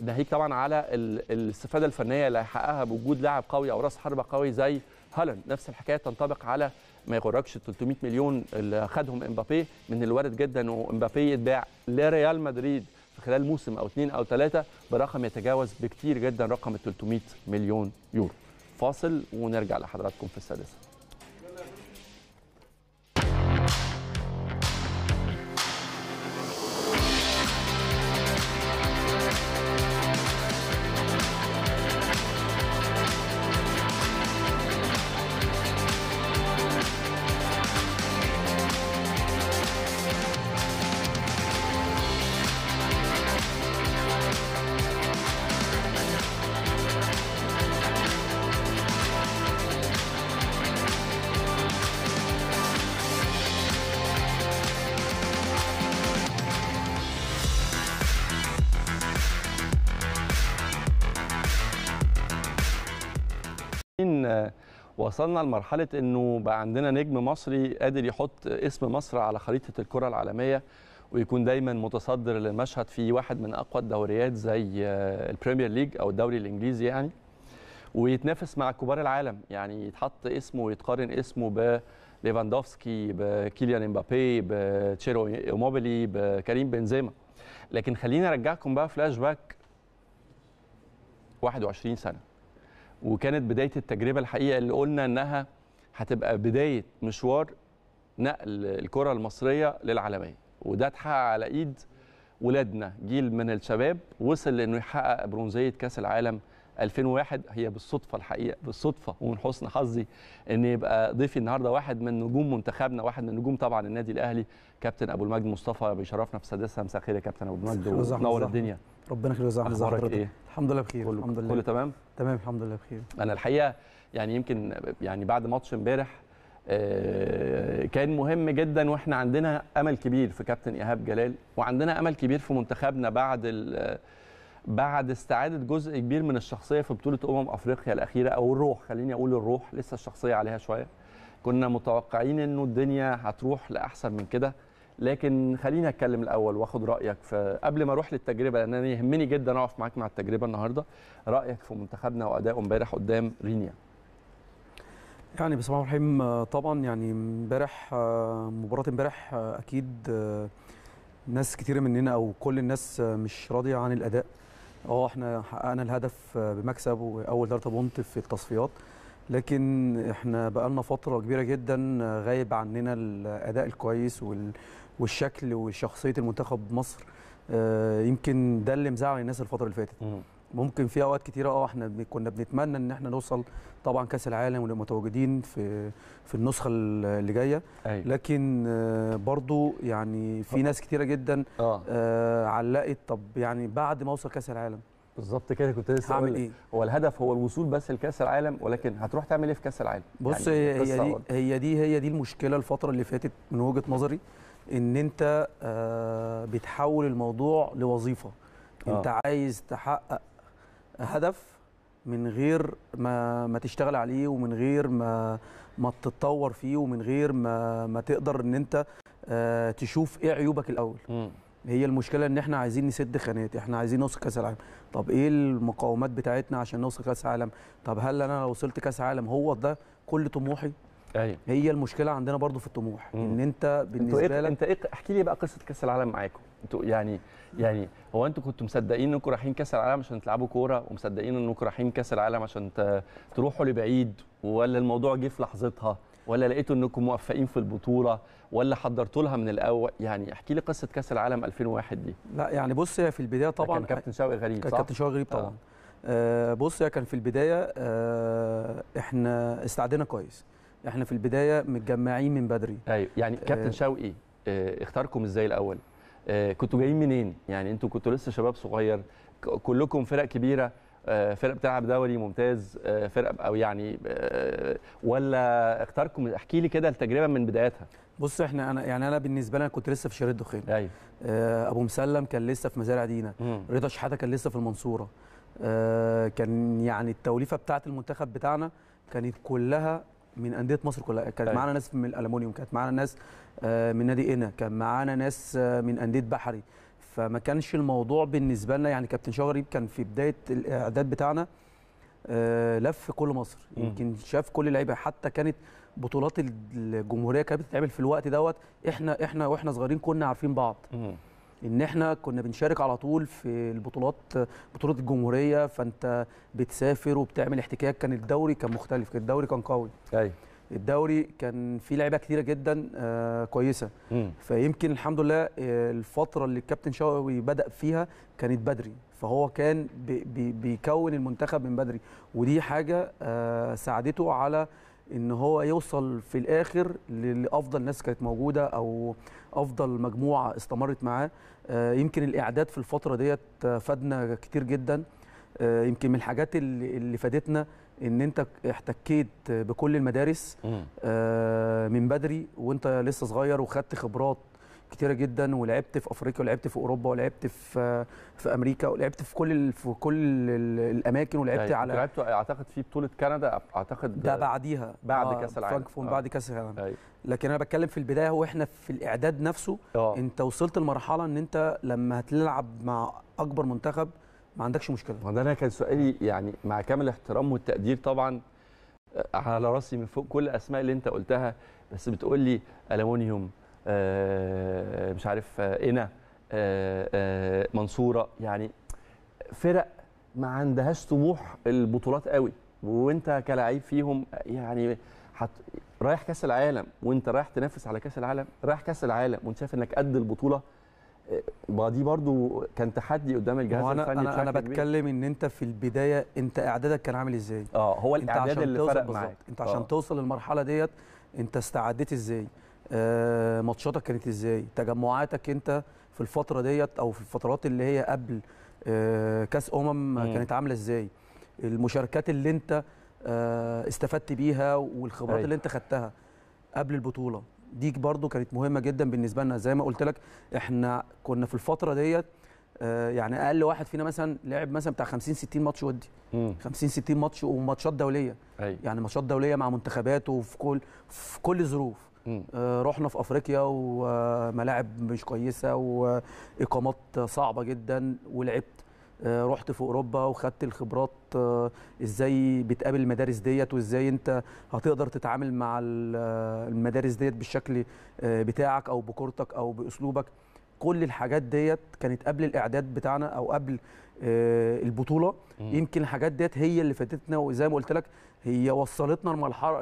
ناهيك طبعا على الاستفاده الفنيه اللي هيحققها بوجود لاعب قوي او راس حربه قوي زي هالاند نفس الحكايه تنطبق على ما يغركش 300 مليون اللي خدهم امبابي من الوارد جدا وامبابي يتباع لريال مدريد في خلال موسم او اثنين او ثلاثه برقم يتجاوز بكثير جدا رقم ال 300 مليون يورو فاصل ونرجع لحضراتكم في السادسه وصلنا لمرحله انه بقى عندنا نجم مصري قادر يحط اسم مصر على خريطه الكره العالميه ويكون دايما متصدر للمشهد في واحد من اقوى الدوريات زي آه، البريمير ليج او الدوري الانجليزي يعني ويتنافس مع كبار العالم يعني يتحط اسمه ويتقارن اسمه بليفاندوفسكي بكيليان امبابي بتشيرو موبيلي بكريم بنزيما لكن خليني ارجعكم بقى فلاش باك 21 سنه وكانت بدايه التجربه الحقيقه اللي قلنا انها هتبقى بدايه مشوار نقل الكره المصريه للعالميه وده اتحقق على ايد ولادنا جيل من الشباب وصل لانه يحقق برونزيه كاس العالم 2001 هي بالصدفه الحقيقه بالصدفه ومن حسن حظي ان يبقى ضيفي النهارده واحد من نجوم منتخبنا واحد من نجوم طبعا النادي الاهلي كابتن ابو المجد مصطفى بيشرفنا في سادسها مساء الخير يا كابتن ابو المجد ونور الدنيا ربنا يخليك يا حضرتك إيه؟ الحمد لله بخير كله الحمد لله كله تمام تمام الحمد لله بخير انا الحقيقه يعني يمكن يعني بعد ماتش امبارح آه، كان مهم جدا واحنا عندنا امل كبير في كابتن ايهاب جلال وعندنا امل كبير في منتخبنا بعد بعد استعاده جزء كبير من الشخصيه في بطوله امم افريقيا الاخيره او الروح خليني اقول الروح لسه الشخصيه عليها شويه كنا متوقعين انه الدنيا هتروح لاحسن من كده لكن خليني اتكلم الاول واخد رايك في قبل ما اروح للتجربه لان انا يهمني جدا اقف معاك مع التجربه النهارده رايك في منتخبنا وادائه امبارح قدام رينيا يعني بسم الله الرحمن الرحيم آه، طبعا يعني امبارح آه، مباراه امبارح آه، اكيد ناس كتير مننا او كل الناس مش راضيه عن الاداء اه احنا حققنا الهدف بمكسب واول ثلاثه بونت في التصفيات لكن احنا بقالنا فتره كبيره جدا غايب عننا الاداء الكويس وال والشكل وشخصيه المنتخب مصر آه، يمكن ده اللي مزعل الناس الفتره اللي فاتت ممكن في اوقات كتيره اه احنا كنا بنتمنى ان احنا نوصل طبعا كاس العالم ونبقى متواجدين في في النسخه اللي جايه أيوة. لكن آه، برضو يعني في آه. ناس كتيره جدا علقت طب يعني بعد ما اوصل كاس العالم بالظبط كده كنت لسه هعمل ايه هو الهدف هو الوصول بس لكاس العالم ولكن هتروح تعمل ايه في كاس العالم بص يعني هي, هي دي هي دي هي دي المشكله الفتره اللي فاتت من وجهه نظري ان انت آه، بتحول الموضوع لوظيفه آه. انت عايز تحقق هدف من غير ما ما تشتغل عليه ومن غير ما ما تتطور فيه ومن غير ما ما تقدر ان انت آه، تشوف ايه عيوبك الاول م. هي المشكله ان احنا عايزين نسد خانات احنا عايزين نوصل كاس العالم طب ايه المقاومات بتاعتنا عشان نوصل كاس عالم طب هل انا لو وصلت كاس عالم هو ده كل طموحي أيوة. هي المشكله عندنا برضو في الطموح مم. ان انت إيه بالنسبه انت إيه لك انت إيه احكي لي بقى قصه كاس العالم معاكم انتوا يعني يعني هو انتوا كنتوا مصدقين انكم رايحين كاس العالم عشان تلعبوا كوره ومصدقين انكم رايحين كاس العالم عشان تروحوا لبعيد ولا الموضوع جه في لحظتها ولا لقيتوا انكم موفقين في البطوله ولا حضرتوا لها من الاول يعني احكي لي قصه كاس العالم 2001 دي لا يعني بص هي في البدايه طبعا كان كابتن شوقي غريب صح كابتن شوقي غريب آه. طبعا آه. آه بص كان في البدايه آه احنا استعدينا كويس احنا في البدايه متجمعين من بدري ايوه يعني آه. كابتن شوقي آه، اختاركم ازاي الاول آه، كنتوا جايين منين يعني انتوا كنتوا لسه شباب صغير كلكم فرق كبيره فرقه بتلعب دوري ممتاز فرقه او يعني ولا اختاركم احكي لي كده التجربه من بدايتها بص احنا انا يعني انا بالنسبه لي انا كنت لسه في شارع الدخين ايوه ابو مسلم كان لسه في مزارع دينا رضا شحاته كان لسه في المنصوره كان يعني التوليفه بتاعه المنتخب بتاعنا كانت كلها من انديه مصر كلها كانت أيوة. معانا ناس من الالومنيوم كانت معانا ناس آه، من نادي انا كان معانا ناس آه، من انديه بحري فما كانش الموضوع بالنسبه لنا يعني كابتن شغريب كان في بدايه الاعداد بتاعنا آه، لف كل مصر يمكن شاف كل اللعيبه حتى كانت بطولات الجمهوريه كانت بتتعمل في الوقت دوت احنا احنا واحنا صغيرين كنا عارفين بعض ان احنا كنا بنشارك على طول في البطولات بطوله الجمهوريه فانت بتسافر وبتعمل احتكاك كان الدوري كان مختلف كان الدوري كان قوي ايوه الدوري كان فيه لعيبه كتيره جدا آه كويسه م. فيمكن الحمد لله آه، الفتره اللي الكابتن شوقي بدا فيها كانت بدري فهو كان بيكون المنتخب من بدري ودي حاجه آه ساعدته على ان هو يوصل في الاخر لافضل ناس كانت موجوده او افضل مجموعه استمرت معاه آه، يمكن الاعداد في الفتره ديت آه، فادنا كتير جدا آه، يمكن من الحاجات اللي فادتنا ان انت احتكيت بكل المدارس من بدري وانت لسه صغير وخدت خبرات كتيره جدا ولعبت في افريقيا ولعبت في اوروبا ولعبت في في امريكا ولعبت في كل في كل الاماكن ولعبت يعني على لعبت اعتقد في بطوله كندا اعتقد ده بعديها بعد آه، كاس العالم فرانكفون آه. بعد كاس العالم طيب. لكن انا بتكلم في البدايه واحنا في الاعداد نفسه أوه. انت وصلت لمرحله ان انت لما هتلعب مع اكبر منتخب ما عندكش مشكله ده انا كان سؤالي يعني مع كامل الاحترام والتقدير طبعا آه، على راسي من فوق كل الاسماء اللي انت قلتها بس بتقول لي المونيوم آه، مش عارف قنا آه، آه، منصوره يعني فرق ما عندهاش طموح البطولات قوي وانت كلاعب فيهم يعني حت... رايح كاس العالم وانت رايح تنافس على كاس العالم رايح كاس العالم وانت شايف انك قد البطوله ما دي برضو كان تحدي قدام الجهاز أنا الفني انا انا بتكلم ان انت في البدايه انت اعدادك كان عامل ازاي اه هو الاعداد اللي فرق معاك انت عشان توصل للمرحله ديت انت استعديت ازاي آه، ماتشاتك كانت ازاي تجمعاتك انت في الفتره ديت او في الفترات اللي هي قبل آه، كاس امم كانت عامله ازاي المشاركات اللي انت آه، استفدت بيها والخبرات أيوة. اللي انت خدتها قبل البطوله دي برضو كانت مهمه جدا بالنسبه لنا زي ما قلت لك احنا كنا في الفتره ديت يعني اقل واحد فينا مثلا لعب مثلا بتاع 50 60 ماتش ودي 50 60 ماتش وماتشات دوليه أيوة. يعني ماتشات دوليه مع منتخبات وفي كل في كل الظروف آه، رحنا في افريقيا وملاعب مش كويسه واقامات صعبه جدا ولعبت آه، رحت في اوروبا وخدت الخبرات آه، ازاي بتقابل المدارس ديت وازاي انت هتقدر تتعامل مع المدارس ديت بالشكل بتاعك او بكورتك او باسلوبك كل الحاجات ديت كانت قبل الاعداد بتاعنا او قبل البطوله يمكن الحاجات ديت هي اللي فاتتنا وزي ما قلت لك هي وصلتنا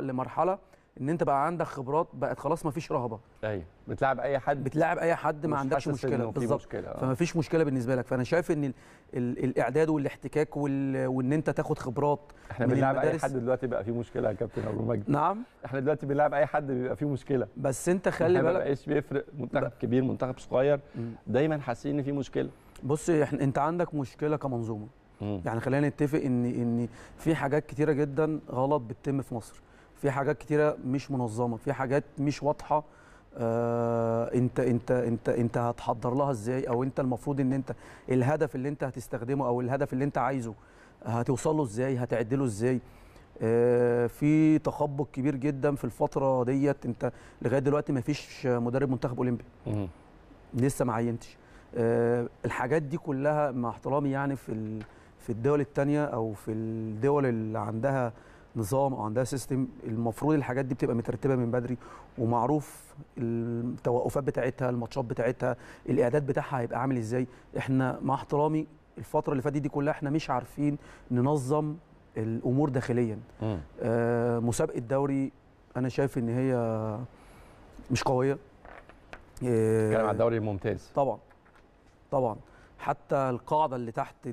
لمرحله ان انت بقى عندك خبرات بقت خلاص ما فيش رهبه ايوه بتلعب اي حد بتلعب اي حد ما عندكش مشكله بالظبط آه. فما فيش مشكله بالنسبه لك فانا شايف ان الاعداد والاحتكاك وان انت تاخد خبرات احنا بنلعب اي حد دلوقتي بقى في مشكله يا كابتن ابو مجد نعم احنا دلوقتي بنلعب اي حد بيبقى فيه مشكله بس انت خلي بالك ما بقاش بيفرق منتخب كبير منتخب صغير دايما حاسين ان في مشكله بص احنا انت عندك مشكله كمنظومه يعني خلينا نتفق ان ان في حاجات كتيره جدا غلط بتتم في مصر في حاجات كتيره مش منظمه في حاجات مش واضحه آه انت انت انت انت هتحضر لها ازاي او انت المفروض ان انت الهدف اللي انت هتستخدمه او الهدف اللي انت عايزه هتوصله ازاي هتعدله ازاي آه في تخبط كبير جدا في الفتره ديت انت لغايه دلوقتي ما فيش مدرب منتخب اولمبي لسه ما عينتش آه الحاجات دي كلها مع احترامي يعني في في الدول الثانيه او في الدول اللي عندها نظام او عندها سيستم المفروض الحاجات دي بتبقى مترتبه من بدري ومعروف التوقفات بتاعتها الماتشات بتاعتها الاعداد بتاعها هيبقى عامل ازاي احنا مع احترامي الفتره اللي فاتت دي كلها احنا مش عارفين ننظم الامور داخليا آه مسابقه دوري انا شايف ان هي مش قويه آه، بتتكلم على عن الدوري الممتاز طبعا طبعا حتى القاعده اللي تحت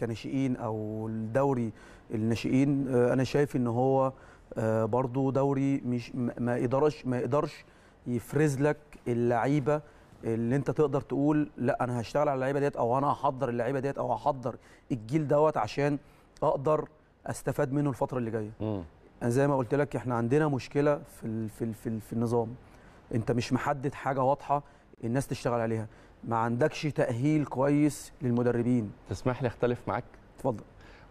كناشئين او الدوري الناشئين آه، انا شايف ان هو آه، برضو دوري مش ما يقدرش ما يقدرش يفرز لك اللعيبه اللي انت تقدر تقول لا انا هشتغل على اللعيبه ديت او انا هحضر اللعيبه ديت او هحضر الجيل دوت عشان اقدر استفاد منه الفتره اللي جايه انا زي ما قلت لك احنا عندنا مشكله في في في, في النظام انت مش محدد حاجه واضحه الناس تشتغل عليها ما عندكش تاهيل كويس للمدربين تسمح لي اختلف معاك اتفضل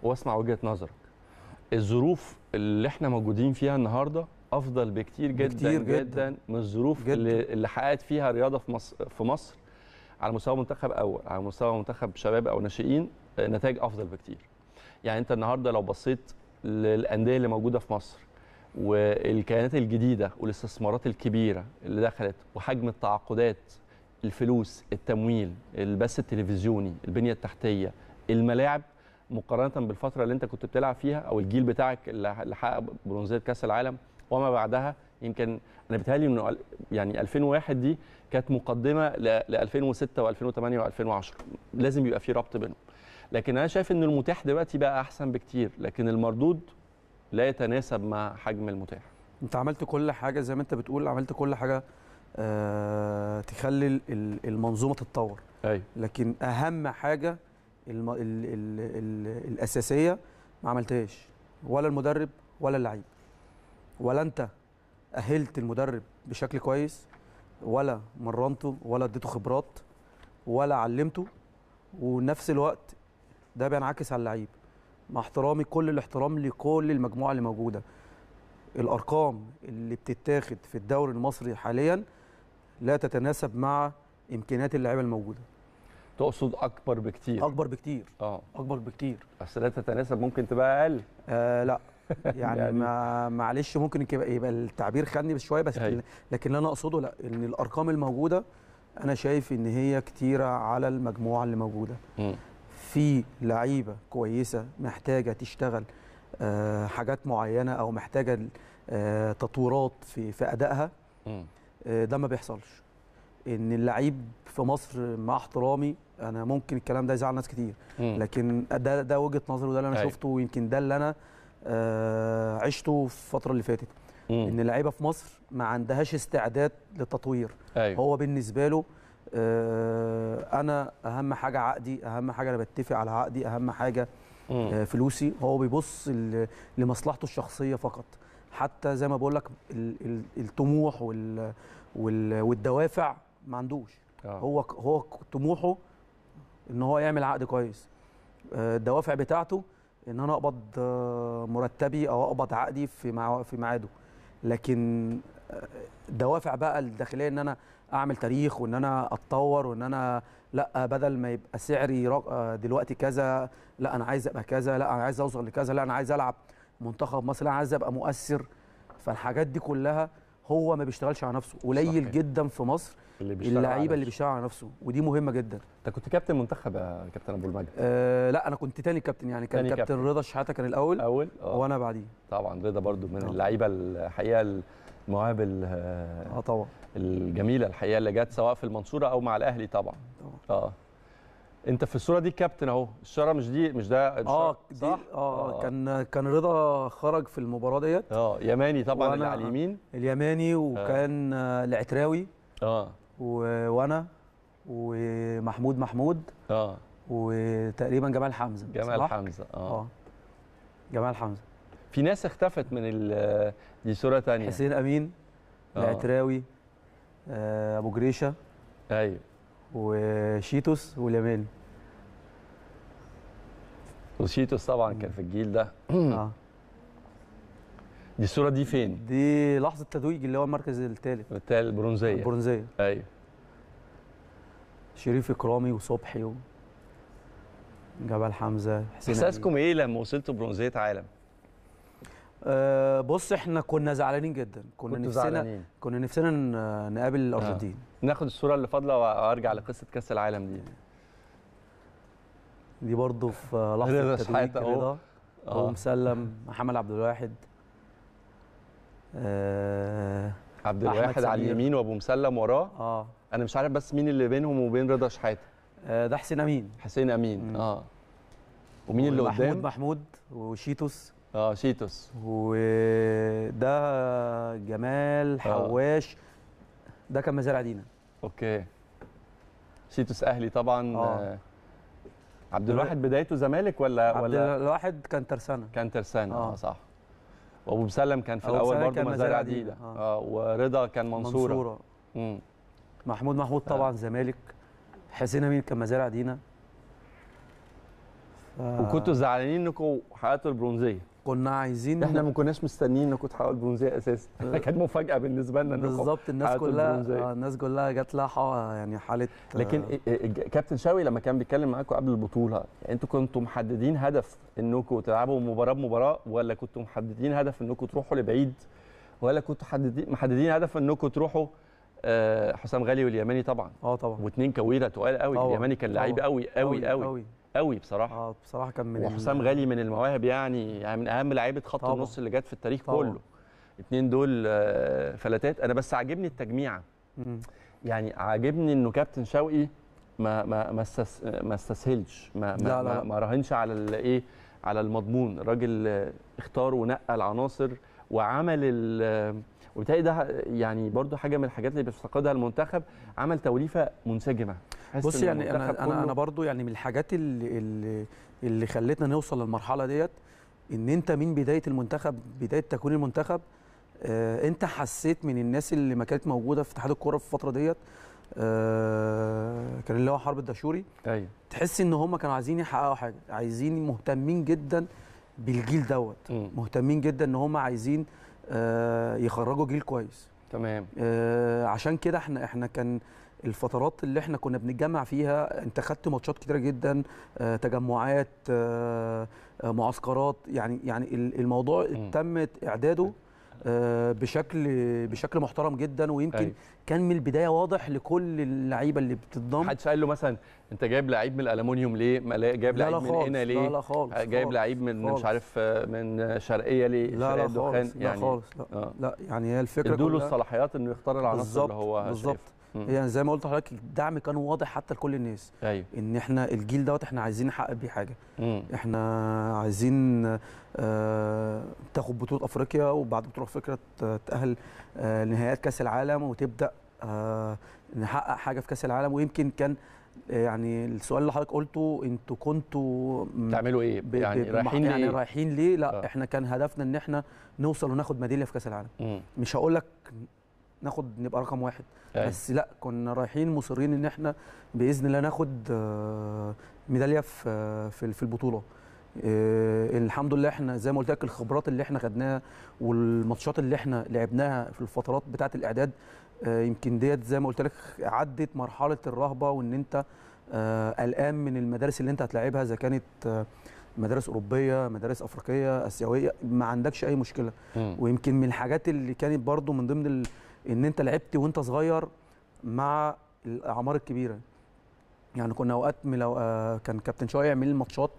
واسمع وجهه نظرك الظروف اللي احنا موجودين فيها النهارده افضل بكتير جدا بكتير جدا, جدا من الظروف جداً. اللي, اللي حققت فيها الرياضه في مصر في مصر على مستوى منتخب اول على مستوى منتخب شباب او ناشئين نتائج افضل بكتير يعني انت النهارده لو بصيت للانديه اللي موجوده في مصر والكيانات الجديده والاستثمارات الكبيره اللي دخلت وحجم التعاقدات الفلوس التمويل البث التلفزيوني البنيه التحتيه الملاعب مقارنه بالفتره اللي انت كنت بتلعب فيها او الجيل بتاعك اللي حقق برونزيه كاس العالم وما بعدها يمكن انا بيتهيألي انه يعني 2001 دي كانت مقدمه ل 2006 و2008 و2010 لازم يبقى في ربط بينهم لكن انا شايف ان المتاح دلوقتي بقى احسن بكتير لكن المردود لا يتناسب مع حجم المتاح انت عملت كل حاجه زي ما انت بتقول عملت كل حاجه آه تخلي المنظومه تتطور أي. أيوة. لكن اهم حاجه ال ال ال ال الاساسيه ما عملتهاش ولا المدرب ولا اللعيب ولا انت اهلت المدرب بشكل كويس ولا مرنته ولا اديته خبرات ولا علمته ونفس الوقت ده بينعكس على اللعيب مع احترامي كل الاحترام لكل المجموعه اللي موجوده الارقام اللي بتتاخد في الدوري المصري حاليا لا تتناسب مع امكانيات اللعيبه الموجوده تقصد اكبر بكتير اكبر بكتير اه اكبر بكتير اصل لا تتناسب ممكن تبقى اقل آه لا *laughs* يعني, يعني ما معلش ممكن يبقى التعبير خدني بشويه بس هي. لكن اللي انا اقصده لا ان الارقام الموجوده انا شايف ان هي كتيره على المجموعه اللي موجوده م. في لعيبه كويسه محتاجه تشتغل آه حاجات معينه او محتاجه آه تطويرات في في ادائها آه ده ما بيحصلش ان اللعيب في مصر مع احترامي انا ممكن الكلام ده يزعل ناس كتير لكن ده ده وجهه نظري وده اللي انا أيوة. شفته ويمكن ده اللي انا آه عشته في الفتره اللي فاتت مم. ان اللعيبه في مصر ما عندهاش استعداد للتطوير أيوة. هو بالنسبه له آه انا اهم حاجه عقدي اهم حاجه انا بتفق على عقدي اهم حاجه آه فلوسي هو بيبص لمصلحته الشخصيه فقط حتى زي ما بقول لك الطموح والدوافع ما عندوش آه. هو هو طموحه ان هو يعمل عقد كويس آه، الدوافع بتاعته ان انا اقبض آه، مرتبي او اقبض عقدي في في ميعاده لكن آه، دوافع بقى الداخليه ان انا اعمل تاريخ وان انا اتطور وان انا لا بدل ما يبقى سعري دلوقتي كذا لا انا عايز ابقى كذا لا انا عايز اوصل لكذا لا انا عايز العب منتخب مصر لا انا عايز ابقى مؤثر فالحاجات دي كلها هو ما بيشتغلش على نفسه قليل جدا في مصر اللعيبه اللي بيشتغل على نفسه ودي مهمه جدا انت كنت كابتن منتخب يا كابتن ابو المجد آه لا انا كنت تاني كابتن يعني كان كابتن, كابتن رضا شحاته كان الاول اول آه. وانا بعديه طبعا رضا برضو من آه. اللعيبه الحقيقه المواهب اه طبعا الجميله الحقيقه اللي جت سواء في المنصوره او مع الاهلي طبعا طبعا اه انت في الصوره دي كابتن اهو الشاره مش دي مش ده اه صح آه،, اه كان كان رضا خرج في المباراه ديت اه يماني طبعا اللي على اليمين اليماني آه. وكان آه. العتراوي اه وانا ومحمود محمود اه وتقريبا جمال حمزه جمال صح؟ حمزه اه, آه. جمال حمزه في ناس اختفت من ال... دي صوره ثانيه حسين امين آه. العتراوي آه ابو جريشه ايوه وشيتوس واليابان وشيتوس طبعا كان في الجيل ده *clears throat* اه دي الصوره دي فين دي لحظه تتويج اللي هو المركز الثالث الثالث البرونزيه البرونزيه ايوه شريف اكرامي وصبحي و... جبل حمزه حسين احساسكم ايه لما وصلتوا برونزيه عالم أه بص احنا كنا زعلانين جدا كنا نفسنا زعلانين. كنا نفسنا نقابل آه. الارجنتين آه. ناخد الصوره اللي فاضله وارجع لقصه كاس العالم دي دي برضه في لحظه *laughs* تدويج اهو آه. ابو مسلم محمد عبد الواحد آه عبد الواحد على اليمين وابو مسلم وراه اه انا مش عارف بس مين اللي بينهم وبين رضا شحاته آه ده حسين امين حسين امين مم. اه ومين اللي قدام محمود محمود وشيتوس اه شيتوس وده جمال اه. حواش ده كان مزارع دينا اوكي شيتوس اهلي طبعا اه. آه. عبد الواحد بدايته زمالك ولا عبد ولا الواحد كان ترسانه كان ترسانه اه, اه، صح وابو مسلم كان في الاول برضه مزارع دينا آه. اه ورضا كان منصوره منصوره مم. محمود محمود طبعا آه. زمالك حسين امين كان مزارع دينا ف... وكنتوا زعلانين انكم حققتوا البرونزيه كنا عايزين احنا ما كناش مستنيين انكم تحققوا البرونزيه اساسا *laughs* *laughs* كانت مفاجاه بالنسبه لنا بالظبط الناس كلها آه، الناس كلها جات لها يعني حاله لكن آه، كابتن شاوي لما كان بيتكلم معاكم قبل البطوله يعني انتوا كنتوا محددين هدف انكم تلعبوا مباراه بمباراه ولا كنتوا محددين هدف انكم تروحوا لبعيد ولا كنتوا محددين هدف انكم تروحوا آه، حسام غالي واليماني طبعا اه طبعا واثنين كويره تقال قوي اليماني كان لعيب قوي قوي, قوي. قوي. قوي بصراحه اه بصراحه كان من وحسام غالي من المواهب يعني, يعني من اهم لعيبه خط طبعا. النص اللي جت في التاريخ طبعا. كله الاثنين دول آه، فلاتات انا بس عاجبني التجميعه يعني عاجبني انه كابتن شوقي ما ما ما استس ما استسهلش ما ما, لا لا. ما, ما راهنش على الايه على المضمون الراجل آه، اختار ونقى العناصر وعمل آه، وبالتالي ده يعني برضو حاجه من الحاجات اللي بيفتقدها المنتخب عمل توليفه منسجمه بص يعني انا انا انا برضو يعني من الحاجات اللي اللي, اللي خلتنا نوصل للمرحله ديت ان انت من بدايه المنتخب بدايه تكوين المنتخب آه انت حسيت من الناس اللي ما كانت موجوده في اتحاد الكوره في الفتره ديت آه كان اللي هو حرب الدشوري ايوه تحس ان هم كانوا عايزين يحققوا حاجه عايزين مهتمين جدا بالجيل دوت مهتمين جدا ان هم عايزين آه، يخرجوا جيل كويس تمام آه، عشان كده احنا احنا كان الفترات اللي احنا كنا بنتجمع فيها انت خدت ماتشات كتيره جدا آه، تجمعات معسكرات يعني يعني الموضوع تمت اعداده آه، بشكل بشكل محترم جدا ويمكن أي. أيوه. كان من البدايه واضح لكل اللعيبه اللي بتتضم محدش قال له مثلا انت جايب لعيب من الالومنيوم ليه جايب لعيب من هنا ليه لا لا خالص جايب لعيب من خالص. آه، مش عارف آه، من شرقيه ليه لا لا خالص يعني لا خالص لا, آه. لا يعني هي الفكره ادوا له الصلاحيات انه يختار العناصر اللي هو بالظبط يعني زي ما قلت لحضرتك الدعم كان واضح حتى لكل الناس أيوه. ان احنا الجيل دوت احنا عايزين نحقق بيه حاجه مم. احنا عايزين آه تاخد بطوله افريقيا وبعد بطوله افريقيا تاهل آه نهائيات كاس العالم وتبدا آه نحقق حاجه في كاس العالم ويمكن كان آه، يعني السؤال اللي حضرتك قلته انتوا كنتوا بتعملوا ايه؟ يعني رايحين يعني ليه؟ رايحين ليه؟ لا آه. احنا كان هدفنا ان احنا نوصل وناخد ميداليه في كاس العالم. مم. مش هقول لك ناخد نبقى رقم واحد أي. أيوة. بس لا كنا رايحين مصرين ان احنا باذن الله ناخد آه، ميداليه في آه، في البطوله آه، الحمد لله احنا زي ما قلت لك الخبرات اللي احنا خدناها والماتشات اللي احنا لعبناها في الفترات بتاعه الاعداد يمكن ديت زي ما قلت لك عدت مرحله الرهبه وان انت قلقان من المدارس اللي انت هتلاعبها اذا كانت مدارس اوروبيه مدارس افريقيه اسيويه ما عندكش اي مشكله م. ويمكن من الحاجات اللي كانت برضو من ضمن ان انت لعبت وانت صغير مع الاعمار الكبيره يعني كنا اوقات لو آه، كان كابتن شوقي يعمل لي ماتشات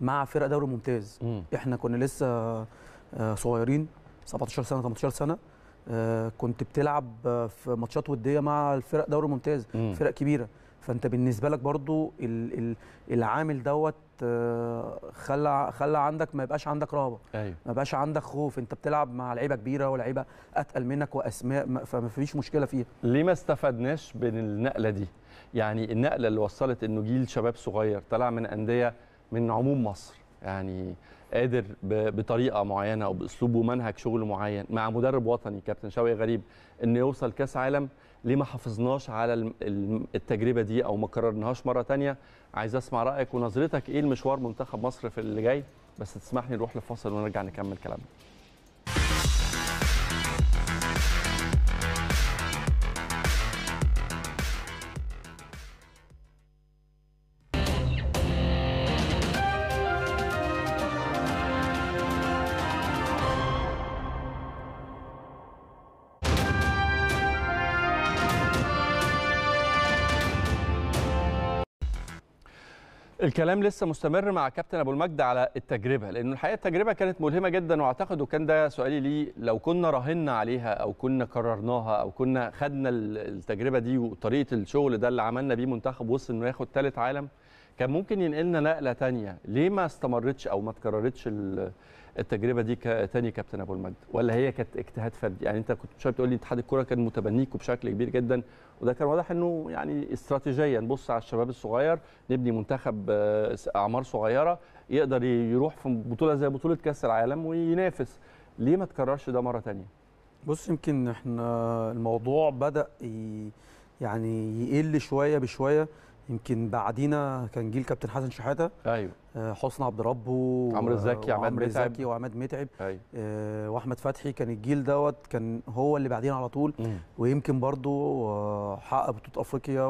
مع فرق دوري ممتاز م. احنا كنا لسه آه، صغيرين 17 سنه 18 سنه آه، كنت بتلعب في ماتشات وديه مع الفرق دوري ممتاز م. فرق كبيره فانت بالنسبه لك برضو العامل دوت خلى خلى عندك ما يبقاش عندك رهبه أيوه. ما يبقاش عندك خوف انت بتلعب مع لعيبه كبيره ولاعيبه اتقل منك واسماء فما فيش مشكله فيها ليه ما استفدناش من النقله دي يعني النقله اللي وصلت انه جيل شباب صغير طلع من انديه من عموم مصر يعني قادر بطريقه معينه او باسلوب ومنهج شغل معين مع مدرب وطني كابتن شوقي غريب انه يوصل كاس عالم ليه ما حافظناش على التجربه دي او ما كررناهاش مره ثانيه عايز اسمع رايك ونظرتك ايه لمشوار منتخب مصر في اللي جاي بس تسمح لي نروح لفاصل ونرجع نكمل كلامنا الكلام لسه مستمر مع كابتن ابو المجد على التجربه لانه الحقيقه التجربه كانت ملهمه جدا واعتقد وكان ده سؤالي ليه لو كنا راهنا عليها او كنا قررناها او كنا خدنا التجربه دي وطريقه الشغل ده اللي عملنا بيه منتخب وصل انه ياخد ثالث عالم كان ممكن ينقلنا نقله ثانيه ليه ما استمرتش او ما تكررتش التجربه دي تاني كابتن ابو المجد ولا هي كانت اجتهاد فردي يعني انت كنت شويه بتقول لي اتحاد الكوره كان متبنيك بشكل كبير جدا وده كان واضح انه يعني استراتيجيا بص على الشباب الصغير نبني منتخب آه، اعمار صغيره يقدر يروح في بطوله زي بطوله كاس العالم وينافس ليه ما تكررش ده مره تانية بص يمكن احنا الموضوع بدا يعني يقل شويه بشويه يمكن بعدينا كان جيل كابتن حسن شحاته ايوه آه، حسن عبد ربه عمرو زكي وعماد متعب زكي وعماد متعب أيوه. آه، واحمد فتحي كان الجيل دوت كان هو اللي بعدينا على طول مم. ويمكن برضه آه، حقق بطوله افريقيا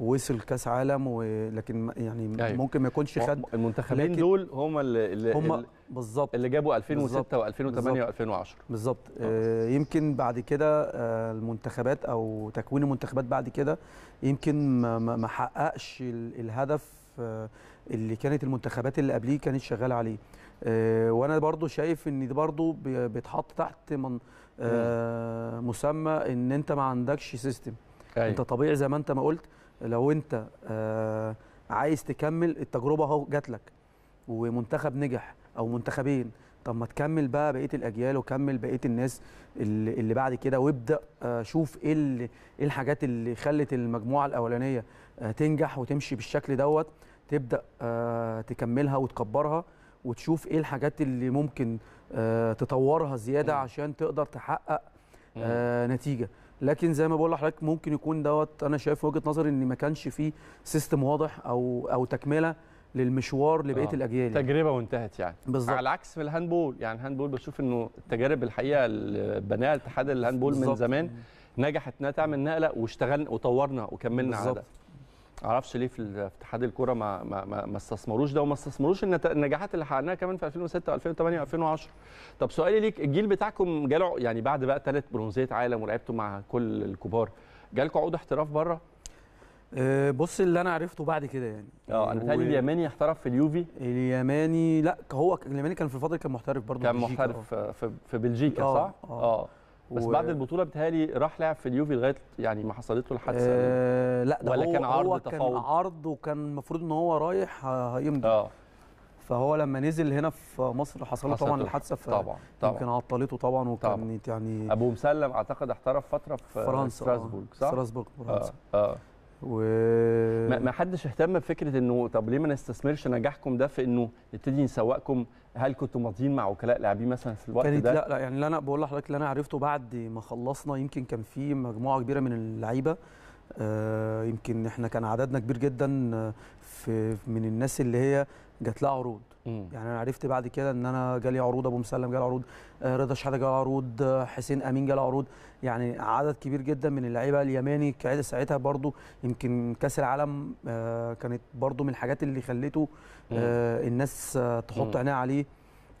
وصل كاس عالم ولكن يعني أيوة. ممكن ما يكونش خد المنتخبين دول هم اللي هم بالظبط اللي جابوا 2006 و2008 و2010 بالظبط آه. آه، يمكن بعد كده آه، المنتخبات او تكوين المنتخبات بعد كده يمكن ما, حققش الهدف اللي كانت المنتخبات اللي قبليه كانت شغاله عليه وانا برضو شايف ان دي برضو بيتحط تحت من مسمى ان انت ما عندكش سيستم أيوة. انت طبيعي زي ما انت ما قلت لو انت آه، عايز تكمل التجربه اهو جات لك ومنتخب نجح او منتخبين طب ما تكمل بقى بقيه الاجيال وكمل بقيه الناس اللي, اللي بعد كده وابدا آه، شوف ايه ايه الحاجات اللي خلت المجموعه الاولانيه آه، تنجح وتمشي بالشكل دوت تبدا تكملها وتكبرها وتشوف ايه الحاجات اللي ممكن تطورها زياده عشان تقدر تحقق نتيجه لكن زي ما بقول لحضرتك ممكن يكون دوت انا شايف وجهه نظري ان ما كانش فيه سيستم واضح او او تكمله للمشوار لبقيه آه. الاجيال يعني. تجربه وانتهت يعني بالظبط على عكس الهاندبول يعني الهاندبول بشوف انه التجارب الحقيقه اللي بناها اتحاد الهاندبول من زمان نجحت انها تعمل نقله واشتغلنا وطورنا وكملنا على ده معرفش ليه في اتحاد الكوره ما ما ما استثمروش ده وما استثمروش النجاحات اللي حققناها كمان في 2006 و2008 و2010 طب سؤالي ليك الجيل بتاعكم جاله يعني بعد بقى ثلاث برونزيه عالم ولعبتوا مع كل الكبار جالكم عقود احتراف بره آه، بص اللي انا عرفته بعد كده يعني اه انا تاني اليماني احترف في اليوفي اليماني لا هو اليماني كان في الفتره كان محترف برضه كان محترف في, في بلجيكا آه، صح؟ اه, آه. بس و... بعد البطوله بتهالي راح لعب في اليوفي لغايه يعني ما حصلت له الحادثه آه، لا ده ولا هو كان عرض هو كان تفاوض. عرض وكان المفروض ان هو رايح هيمضي آه. فهو لما نزل هنا في مصر حصل له طبعا الحادثه طبعا طبعا يمكن عطلته طبعا وكانت يعني ابو مسلم اعتقد احترف فتره في فرنسا ستراسبورغ آه، صح؟ ستراسبورغ آه، فرنسا آه. آه. و ما حدش اهتم بفكره انه طب ليه ما نستثمرش نجاحكم ده في انه نبتدي نسوقكم هل كنتوا ماضيين مع وكلاء لاعبين مثلا في الوقت ده؟ لا لا يعني اللي انا بقول لحضرتك اللي انا عرفته بعد ما خلصنا يمكن كان في مجموعه كبيره من اللعيبه آه، يمكن احنا كان عددنا كبير جدا آه، في من الناس اللي هي جات لها عروض يعني انا عرفت بعد كده ان انا جالي عروض ابو مسلم جالي عروض آه، رضا شحاته جالي عروض حسين امين جالي عروض يعني عدد كبير جدا من اللعيبه اليماني كعيد ساعتها برضو يمكن كاس العالم كانت برضو من الحاجات اللي مم. الناس تحط عينيها عليه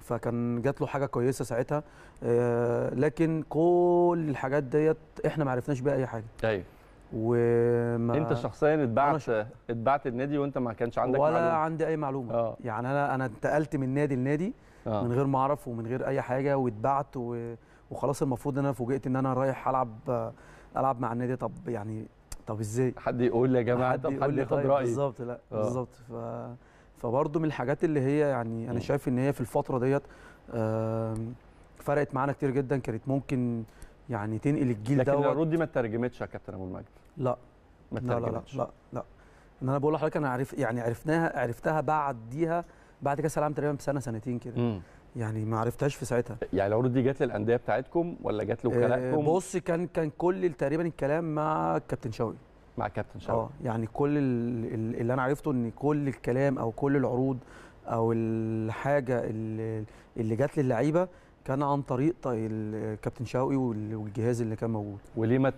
فكان جات له حاجه كويسه ساعتها لكن كل الحاجات ديت احنا ما عرفناش بيها اي حاجه ايوه وما انت شخصيا اتبعت ش... اتبعت النادي وانت ما كانش عندك ولا معلومة. عندي اي معلومه آه. يعني انا انا انتقلت من نادي لنادي آه. من غير ما اعرف ومن غير اي حاجه واتبعت و... وخلاص المفروض ان انا فوجئت ان انا رايح العب العب مع النادي طب يعني طب ازاي حد يقول لي يا جماعه حد طب حد ياخد طيب رايي بالظبط لا آه. بالظبط ف... فبرضه من الحاجات اللي هي يعني انا شايف ان هي في الفتره ديت فرقت معانا كتير جدا كانت ممكن يعني تنقل الجيل ده لكن العروض دي ما اترجمتش يا كابتن ابو المجد لا ما لا لا لا لا ان انا بقول لحضرتك انا عرف يعني عرفناها عرفتها بعديها بعد كاس العالم تقريبا بسنه سنتين كده يعني ما عرفتهاش في ساعتها يعني العروض دي جت للانديه بتاعتكم ولا جت آه، لوكالاتكم بص كان كان كل تقريبا الكلام مع الكابتن شوقي مع كابتن شوقي اه يعني كل اللي انا عرفته ان كل الكلام او كل العروض او الحاجه اللي, اللي جت للعيبه كان عن طريق الكابتن شوقي والجهاز اللي كان موجود وليه ما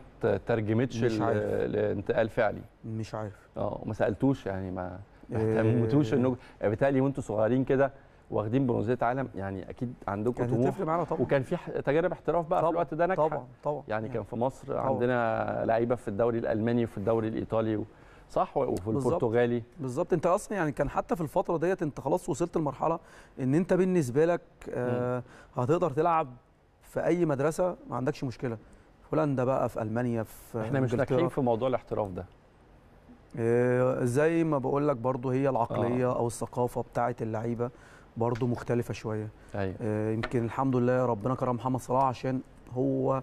ترجمتش لانتقال فعلي مش عارف اه وما سالتوش يعني ما آه، اهتمتوش انه يعني بالتالي وانتم صغيرين كده واخدين برونزيه عالم يعني اكيد عندكم طموح طبعا وكان في تجارب احتراف بقى طبعا في الوقت ده ناجحه طبعا طبعا يعني, يعني كان في مصر طبعا عندنا لعيبه في الدوري الالماني وفي الدوري الايطالي صح وفي البرتغالي بالظبط انت اصلا يعني كان حتى في الفتره ديت انت خلاص وصلت لمرحله ان انت بالنسبه لك آه هتقدر تلعب في اي مدرسه ما عندكش مشكله في هولندا بقى في المانيا في احنا مش ناجحين في موضوع الاحتراف ده آه، زي ما بقول لك برضو هي العقليه آه. او الثقافه بتاعه اللعيبه برضو مختلفه شويه أيوة. آه، يمكن الحمد لله ربنا كرم محمد صلاح عشان هو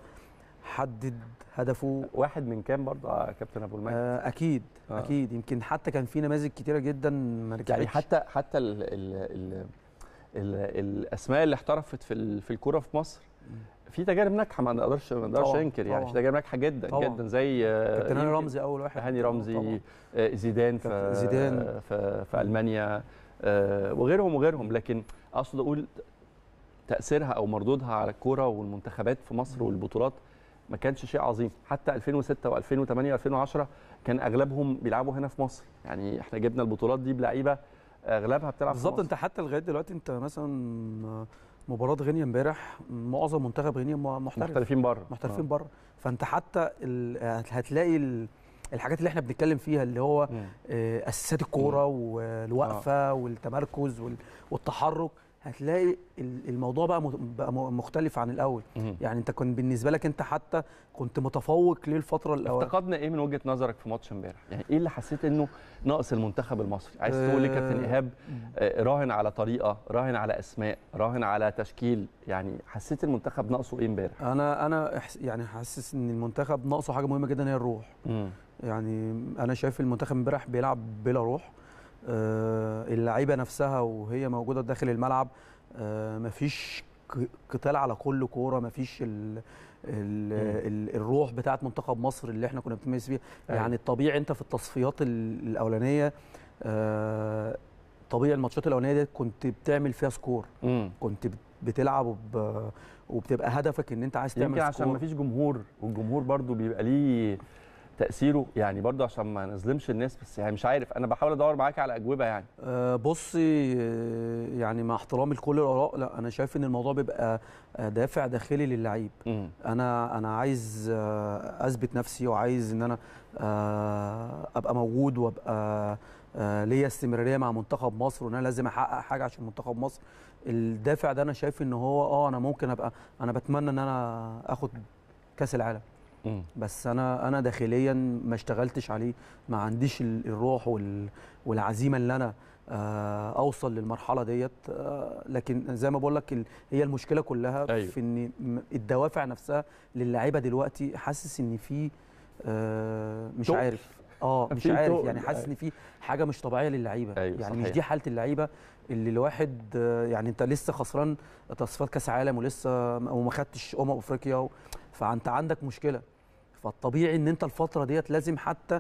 حدد هدفه واحد من كام برضه آه، كابتن ابو المجد آه اكيد آه. اكيد يمكن حتى كان في نماذج كتيره جدا ما يعني حتى حتى الـ الـ الـ الـ الاسماء اللي احترفت في في الكوره في مصر في تجارب ناجحه ما نقدرش ما نقدرش انكر يعني في تجارب ناجحه جدا طبعا. جدا زي آه، كابتن هاني رمزي اول واحد هاني رمزي طبعا. آه، زيدان في زيدان في, في المانيا وغيرهم وغيرهم لكن اقصد اقول تاثيرها او مردودها على الكوره والمنتخبات في مصر والبطولات ما كانش شيء عظيم حتى 2006 و2008 و2010 كان اغلبهم بيلعبوا هنا في مصر يعني احنا جبنا البطولات دي بلعيبه اغلبها بتلعب بالظبط انت حتى لغايه دلوقتي انت مثلا مباراه غينيا امبارح معظم منتخب غينيا محترف محترفين بره محترفين آه. بره فانت حتى هتلاقي الحاجات اللي احنا بنتكلم فيها اللي هو آه، اساسات الكوره والوقفه آه. والتمركز والتحرك هتلاقي الموضوع بقى بقى مختلف عن الاول مم. يعني انت كان بالنسبه لك انت حتى كنت متفوق ليه الفتره الاولى افتقدنا ايه من وجهه نظرك في ماتش امبارح يعني ايه اللي حسيت انه ناقص المنتخب المصري عايز آه، تقول لي كابتن ايهاب آه، راهن على طريقه راهن على اسماء راهن على تشكيل يعني حسيت المنتخب ناقصه ايه امبارح انا انا يعني حاسس ان المنتخب ناقصه حاجه مهمه جدا هي الروح مم. يعني انا شايف المنتخب امبارح بيلعب بلا روح آه، اللعيبه نفسها وهي موجوده داخل الملعب آه، مفيش قتال على كل كوره مفيش ال ال ال الروح بتاعه منتخب مصر اللي احنا كنا بنتميز بيها أيوة. يعني الطبيعي انت في التصفيات الاولانيه آه، طبيعي الماتشات الاولانيه دي كنت بتعمل فيها سكور كنت بتلعب وبتبقى هدفك ان انت عايز تعمل يمكن سكور. عشان مفيش جمهور والجمهور برضو بيبقى ليه تاثيره يعني برضه عشان ما نظلمش الناس بس يعني مش عارف انا بحاول ادور معاك على اجوبه يعني أه بصي آه، يعني مع احترامي لكل الاراء لا انا شايف ان الموضوع بيبقى آه، دافع داخلي للعيب انا انا عايز آه، اثبت نفسي وعايز ان انا ابقى موجود وابقى ليا استمراريه مع منتخب مصر وان انا لازم احقق حاجه عشان منتخب مصر الدافع ده انا شايف ان هو اه انا ممكن ابقى انا بتمنى ان انا اخد كاس العالم بس انا انا داخليا ما اشتغلتش عليه ما عنديش الروح والعزيمه اللي انا آه، اوصل للمرحله ديت آه، لكن زي ما بقول لك هي المشكله كلها أيوه. في ان الدوافع نفسها للاعيبه دلوقتي حاسس ان في آه، *laughs* مش عارف اه مش عارف يعني حاسس ان في حاجه مش طبيعيه للعيبه أيوة يعني صحيح. مش دي حاله اللعيبه اللي الواحد يعني انت لسه خسران تصفيات كاس عالم ولسه وما خدتش امم افريقيا فانت عندك مشكله فالطبيعي ان انت الفتره ديت لازم حتى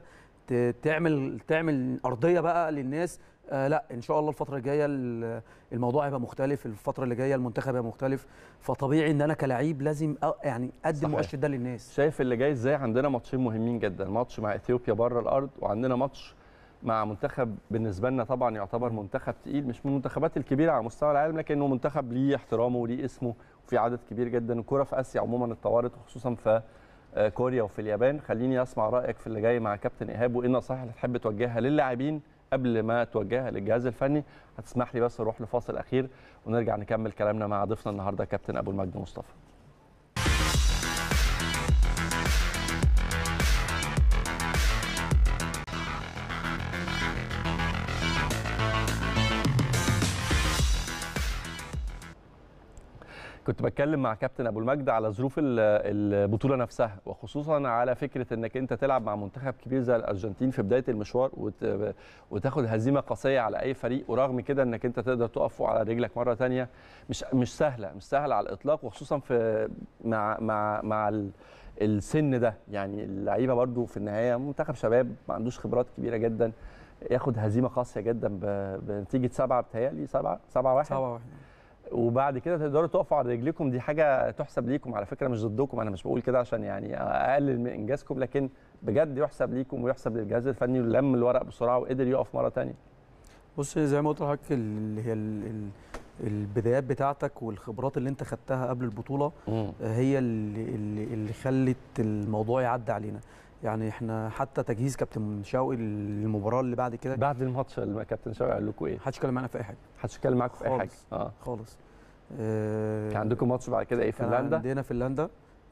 تعمل تعمل ارضيه بقى للناس آه لا ان شاء الله الفتره الجايه الموضوع هيبقى مختلف الفتره اللي جايه المنتخب هيبقى مختلف فطبيعي ان انا كلاعب لازم يعني اقدم مؤشر ده للناس شايف اللي جاي ازاي عندنا ماتشين مهمين جدا ماتش مع اثيوبيا بره الارض وعندنا ماتش مع منتخب بالنسبه لنا طبعا يعتبر منتخب تقيل مش من المنتخبات الكبيره على مستوى العالم لكنه منتخب ليه احترامه وليه اسمه وفي عدد كبير جدا الكره في اسيا عموما اتطورت وخصوصا في آه، كوريا وفي اليابان خليني اسمع رايك في اللي جاي مع كابتن ايهاب وايه النصائح اللي تحب توجهها للاعبين قبل ما توجهها للجهاز الفني هتسمح لي بس اروح لفاصل اخير ونرجع نكمل كلامنا مع ضيفنا النهارده كابتن ابو المجد مصطفى كنت بتكلم مع كابتن ابو المجد على ظروف البطوله نفسها وخصوصا على فكره انك انت تلعب مع منتخب كبير زي الارجنتين في بدايه المشوار وتاخد هزيمه قاسيه على اي فريق ورغم كده انك انت تقدر تقف على رجلك مره ثانيه مش مش سهله مش سهله على الاطلاق وخصوصا في مع مع مع السن ده يعني اللعيبه برده في النهايه منتخب شباب ما عندوش خبرات كبيره جدا ياخد هزيمه قاسيه جدا بنتيجه سبعه بتهيألي سبعه سبعه واحد سبعه واحد وبعد كده تقدروا تقفوا على رجليكم دي حاجه تحسب ليكم على فكره مش ضدكم انا مش بقول كده عشان يعني اقلل من انجازكم لكن بجد يحسب ليكم ويحسب للجهاز الفني ولم الورق بسرعه وقدر يقف مره ثانيه بص زي ما قلت لحضرتك اللي هي البدايات بتاعتك والخبرات اللي انت خدتها قبل البطوله هي اللي, اللي خلت الموضوع يعدي علينا يعني احنا حتى تجهيز كابتن شوقي للمباراه اللي بعد كده بعد الماتش اللي كابتن شوقي قال لكم ايه؟ ما حدش اتكلم معانا في اي حاجه ما حدش اتكلم معاكم في اي حاجه اه خالص آه كان عندكم ماتش بعد كده ايه فنلندا؟ عندنا فنلندا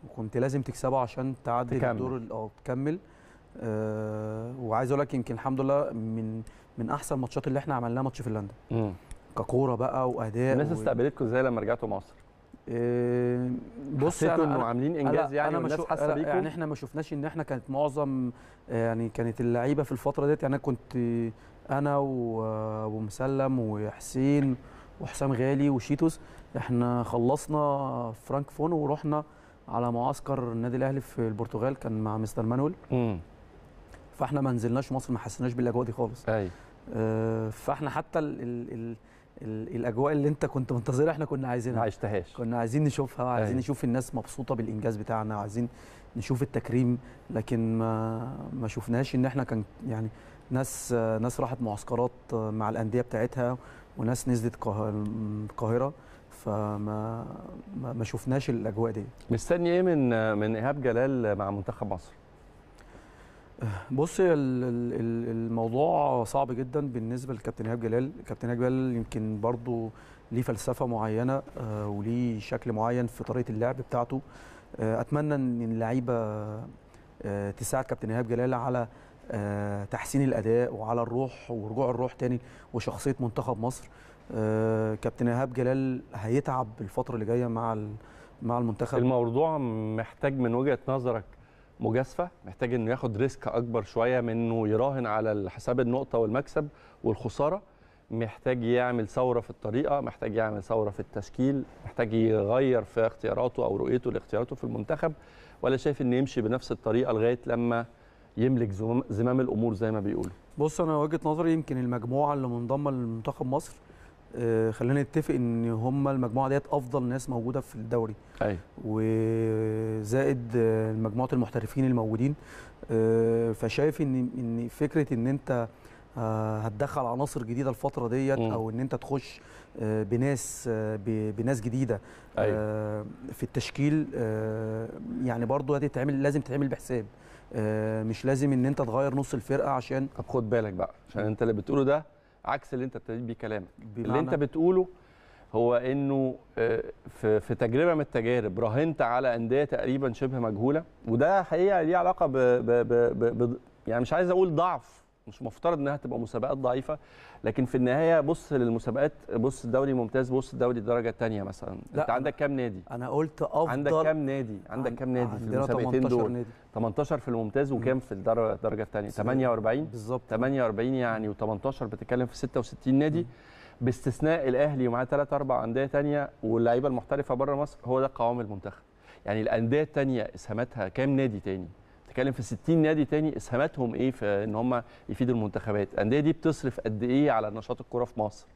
وكنت لازم تكسبه عشان تعدي الدور اه تكمل آه وعايز اقول لك يمكن الحمد لله من من احسن ماتشات اللي احنا عملناها ماتش فنلندا ككوره بقى واداء الناس و... استقبلتكم ازاي لما رجعتوا مصر؟ إيه بص حسيتوا انه عاملين انجاز يعني أنا حاسه بيكم يعني احنا ما شفناش ان احنا كانت معظم آه، يعني كانت اللعيبه في الفتره ديت يعني انا كنت انا وابو آه، مسلم وحسين وحسام غالي وشيتوس احنا خلصنا فرانك فون ورحنا على معسكر النادي الاهلي في البرتغال كان مع مستر مانويل فاحنا ما نزلناش مصر ما حسيناش بالاجواء دي خالص ايوه آه، فاحنا حتى ال ال الاجواء اللي انت كنت منتظرها احنا كنا عايزينها ما عشتهاش كنا عايزين نشوفها أيوه. وعايزين نشوف الناس مبسوطه بالانجاز بتاعنا وعايزين نشوف التكريم لكن ما ما شفناش ان احنا كان يعني ناس ناس راحت معسكرات مع الانديه بتاعتها وناس نزلت القاهره فما ما شفناش الاجواء دي مستني ايه من من ايهاب جلال مع منتخب مصر بص الموضوع صعب جدا بالنسبه لكابتن ايهاب جلال كابتن ايهاب جلال يمكن برضه ليه فلسفه معينه آه، وليه شكل معين في طريقه اللعب بتاعته آه، اتمنى ان اللعيبه آه، تساعد كابتن ايهاب جلال على تحسين الاداء وعلى الروح ورجوع الروح تاني وشخصيه منتخب مصر كابتن ايهاب جلال هيتعب الفتره اللي جايه مع مع المنتخب الموضوع محتاج من وجهه نظرك مجازفه محتاج انه ياخد ريسك اكبر شويه من انه يراهن على حساب النقطه والمكسب والخساره محتاج يعمل ثوره في الطريقه محتاج يعمل ثوره في التشكيل محتاج يغير في اختياراته او رؤيته لاختياراته في المنتخب ولا شايف انه يمشي بنفس الطريقه لغايه لما يملك زمام الامور زي ما بيقولوا بص انا وجهه نظري يمكن المجموعه اللي منضمه لمنتخب مصر آه، خلينا نتفق ان هم المجموعه ديت افضل ناس موجوده في الدوري ايوه وزائد آه، مجموعه المحترفين الموجودين آه، فشايف ان ان فكره ان انت هتدخل عناصر جديده الفتره ديت او ان انت تخش بناس بناس جديده أيوة. في التشكيل يعني برضو هتتعمل لازم تتعمل بحساب مش لازم ان انت تغير نص الفرقه عشان طب خد بالك بقى عشان انت اللي بتقوله ده عكس اللي انت ابتديت بيه كلامك اللي انت بتقوله هو انه آه، في تجربه من التجارب راهنت على انديه تقريبا شبه مجهوله وده حقيقه ليه علاقه ب, ب, ب, ب يعني مش عايز اقول ضعف مش مفترض انها تبقى مسابقات ضعيفه لكن في النهايه بص للمسابقات بص الدوري ممتاز بص الدوري الدرجه الثانيه مثلا لا انت عندك كام نادي انا قلت افضل عندك كام نادي عندك كام نادي في المسابقتين دول نادي. 18 في الممتاز وكام في الدرجه الثانيه 48 بالظبط 48 يعني و18 بتتكلم في 66 نادي م. باستثناء الاهلي ومعاه ثلاث اربع انديه ثانيه واللعيبه المحترفه بره مصر هو ده قوام المنتخب يعني الانديه الثانيه اسهاماتها كام نادي ثاني بتتكلم في 60 نادي تاني اسهاماتهم ايه في ان هم يفيدوا المنتخبات الانديه دي بتصرف قد ايه على نشاط الكوره في مصر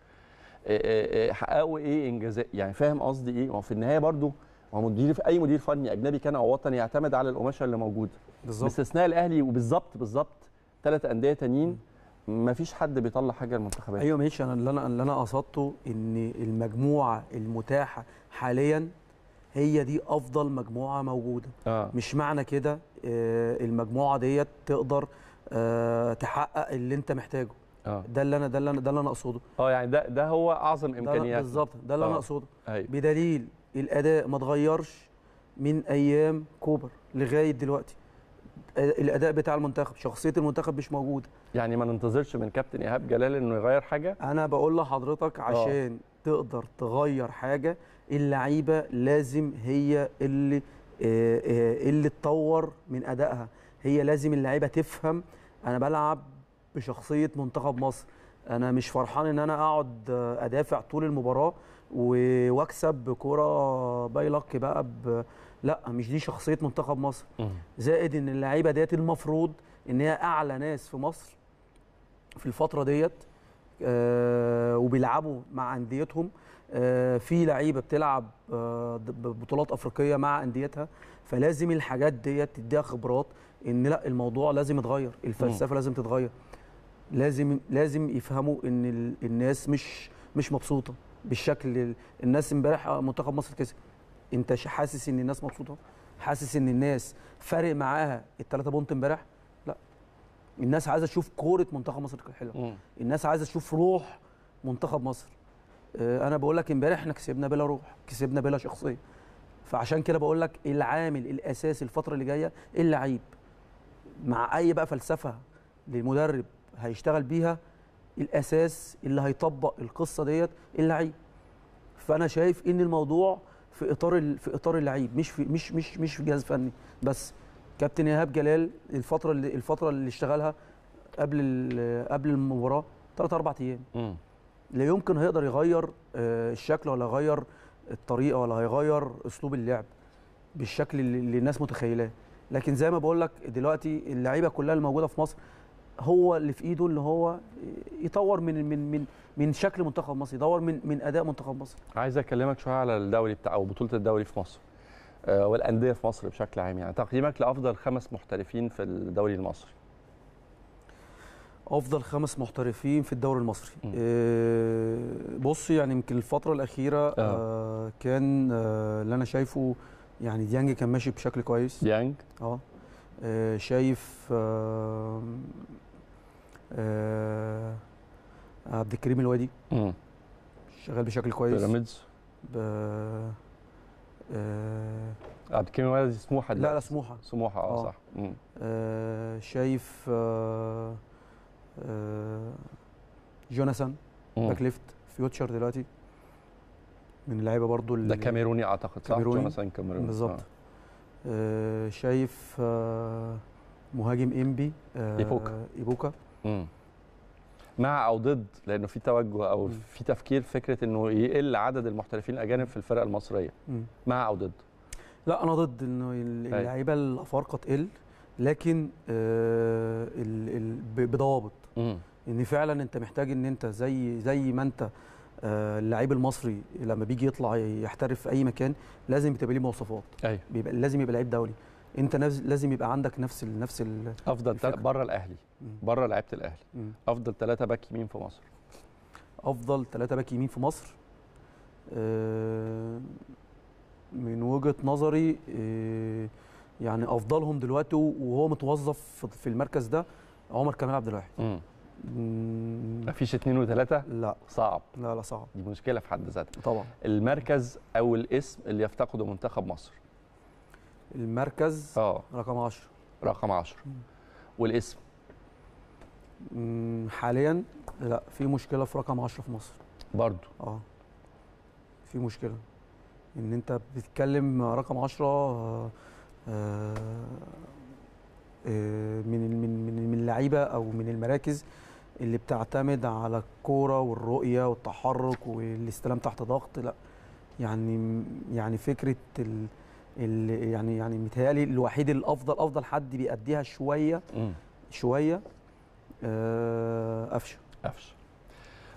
آه، آه، آه، حققوا ايه انجازات يعني فاهم قصدي ايه هو في النهايه برضو هو مدير في اي مدير فني اجنبي كان او وطني يعتمد على القماشه اللي موجوده باستثناء الاهلي وبالظبط بالظبط ثلاث انديه تانيين ما فيش حد بيطلع حاجه للمنتخبات ايوه ماشي انا اللي انا اللي انا قصدته ان المجموعه المتاحه حاليا هي دي افضل مجموعه موجوده آه. مش معنى كده آه، المجموعه ديت تقدر آه، تحقق اللي انت محتاجه آه. ده اللي انا ده اللي انا ده اللي انا اقصده اه يعني ده ده هو اعظم امكانيات بالظبط ده اللي انا آه. اقصده أيوة. بدليل الاداء ما اتغيرش من ايام كوبر لغايه دلوقتي الاداء بتاع المنتخب شخصيه المنتخب مش موجوده يعني ما ننتظرش من كابتن ايهاب جلال انه يغير حاجه انا بقول لحضرتك عشان أوه. تقدر تغير حاجه اللعيبه لازم هي اللي آه، آه، ايه اللي اتطور من ادائها هي لازم اللعيبه تفهم انا بلعب بشخصيه منتخب مصر انا مش فرحان ان انا اقعد ادافع طول المباراه واكسب بكره باي لك بقى ب... لا مش دي شخصيه منتخب مصر زائد ان اللعيبه ديت المفروض ان هي اعلى ناس في مصر في الفتره ديت آه وبيلعبوا مع انديتهم آه، في لعيبه بتلعب آه، بطولات افريقيه مع انديتها فلازم الحاجات ديت تديها خبرات ان لا الموضوع لازم يتغير الفلسفه لازم تتغير لازم لازم يفهموا ان الناس مش مش مبسوطه بالشكل الناس امبارح آه، منتخب مصر كسب انت حاسس ان الناس مبسوطه حاسس ان الناس فارق معاها الثلاثه بونت امبارح لا الناس عايزه تشوف كوره منتخب مصر الحلوه الناس عايزه تشوف روح منتخب مصر آه، انا بقول لك امبارح احنا كسبنا بلا روح كسبنا بلا شخصيه فعشان كده بقول لك العامل الاساسي الفتره اللي جايه اللعيب مع اي بقى فلسفه للمدرب هيشتغل بيها الاساس اللي هيطبق القصه ديت اللعيب فانا شايف ان الموضوع في اطار في اطار اللعيب مش في مش مش مش في جهاز فني بس كابتن ايهاب جلال الفتره اللي الفتره اللي اشتغلها قبل قبل المباراه ثلاث اربع ايام لا يمكن هيقدر يغير آه، الشكل ولا يغير الطريقه ولا هيغير اسلوب اللعب بالشكل اللي الناس متخيلاه لكن زي ما بقول لك دلوقتي اللعيبه كلها الموجوده في مصر هو اللي في ايده اللي هو يطور من من من من شكل منتخب مصر يدور من من اداء منتخب مصر عايز اكلمك شويه على الدوري بتاع او بطوله الدوري في مصر آه، والانديه في مصر بشكل عام يعني تقييمك لافضل خمس محترفين في الدوري المصري افضل خمس محترفين في الدوري المصري آه بص يعني يمكن الفتره الاخيره آه. آه كان آه اللي انا شايفه يعني ديانج كان ماشي بشكل كويس ديانج اه, آه شايف آه آه عبد الكريم الوادي شغال بشكل كويس بيراميدز آه عبد الكريم الوادي سموحه لا لا سموحه سموحه اه, آه. صح آه شايف آه آه، جوناثان باك ليفت فيوتشر دلوقتي من اللعيبه برضو ده كاميروني اعتقد صح كاميروني جوناثان كاميروني بالظبط آه. آه، شايف آه مهاجم امبي آه ايبوكا ايبوكا مع او ضد لانه في توجه او مم. في تفكير فكره انه يقل عدد المحترفين الاجانب في الفرق المصريه مم. مع او ضد لا انا ضد انه اللعيبه الافارقه تقل لكن آه، بضوابط ان فعلا انت محتاج ان انت زي زي ما انت آه، اللعيب المصري لما بيجي يطلع يحترف في اي مكان لازم تبقى ليه مواصفات أيوه. بيبقى لازم يبقى لعيب دولي انت لازم يبقى عندك نفس نفس افضل بره الاهلي بره لعيبه الاهلي مم. افضل ثلاثه باك يمين في مصر افضل ثلاثه باك يمين في مصر أه من وجهه نظري أه يعني افضلهم دلوقتي وهو متوظف في المركز ده عمر كمال عبد الواحد مفيش اثنين وثلاثة؟ لا صعب لا لا صعب دي مشكلة في حد ذاتها طبعا المركز أو الاسم اللي يفتقده منتخب مصر المركز اه رقم 10 رقم 10 والاسم حاليا لا في مشكلة في رقم 10 في مصر برضه اه في مشكلة ان انت بتتكلم رقم 10 آه، آه، من من من اللعيبه او من المراكز اللي بتعتمد على الكوره والرؤيه والتحرك والاستلام تحت ضغط لا يعني يعني فكره ال ال يعني يعني متهيألي الوحيد الافضل افضل حد بيأديها شويه شويه آه، قفشه قفشه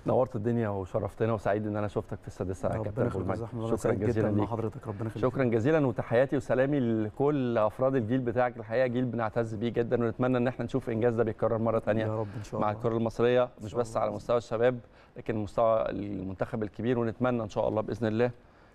نورت الدنيا وشرفتنا وسعيد ان انا شفتك في السادسه يا كابتن احمد شكرا جزيلا لحضرتك ربنا يخليك شكرا جزيلا وتحياتي وسلامي لكل افراد الجيل بتاعك الحقيقه جيل بنعتز بيه جدا ونتمنى ان احنا نشوف انجاز ده بيتكرر مره ثانيه يا رب ان شاء الله مع الكره المصريه مش بس على مستوى الشباب لكن مستوى المنتخب الكبير ونتمنى ان شاء الله باذن الله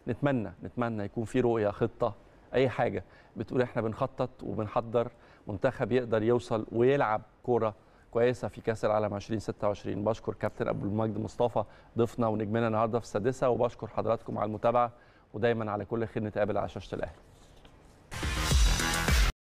نتمنى نتمنى يكون في رؤيه خطه اي حاجه بتقول احنا بنخطط وبنحضر منتخب يقدر يوصل ويلعب كوره كويسه في كاس العالم 2026 بشكر كابتن ابو المجد مصطفى ضيفنا ونجمنا النهارده في السادسه وبشكر حضراتكم على المتابعه ودايما على كل خير نتقابل على شاشه الاهلي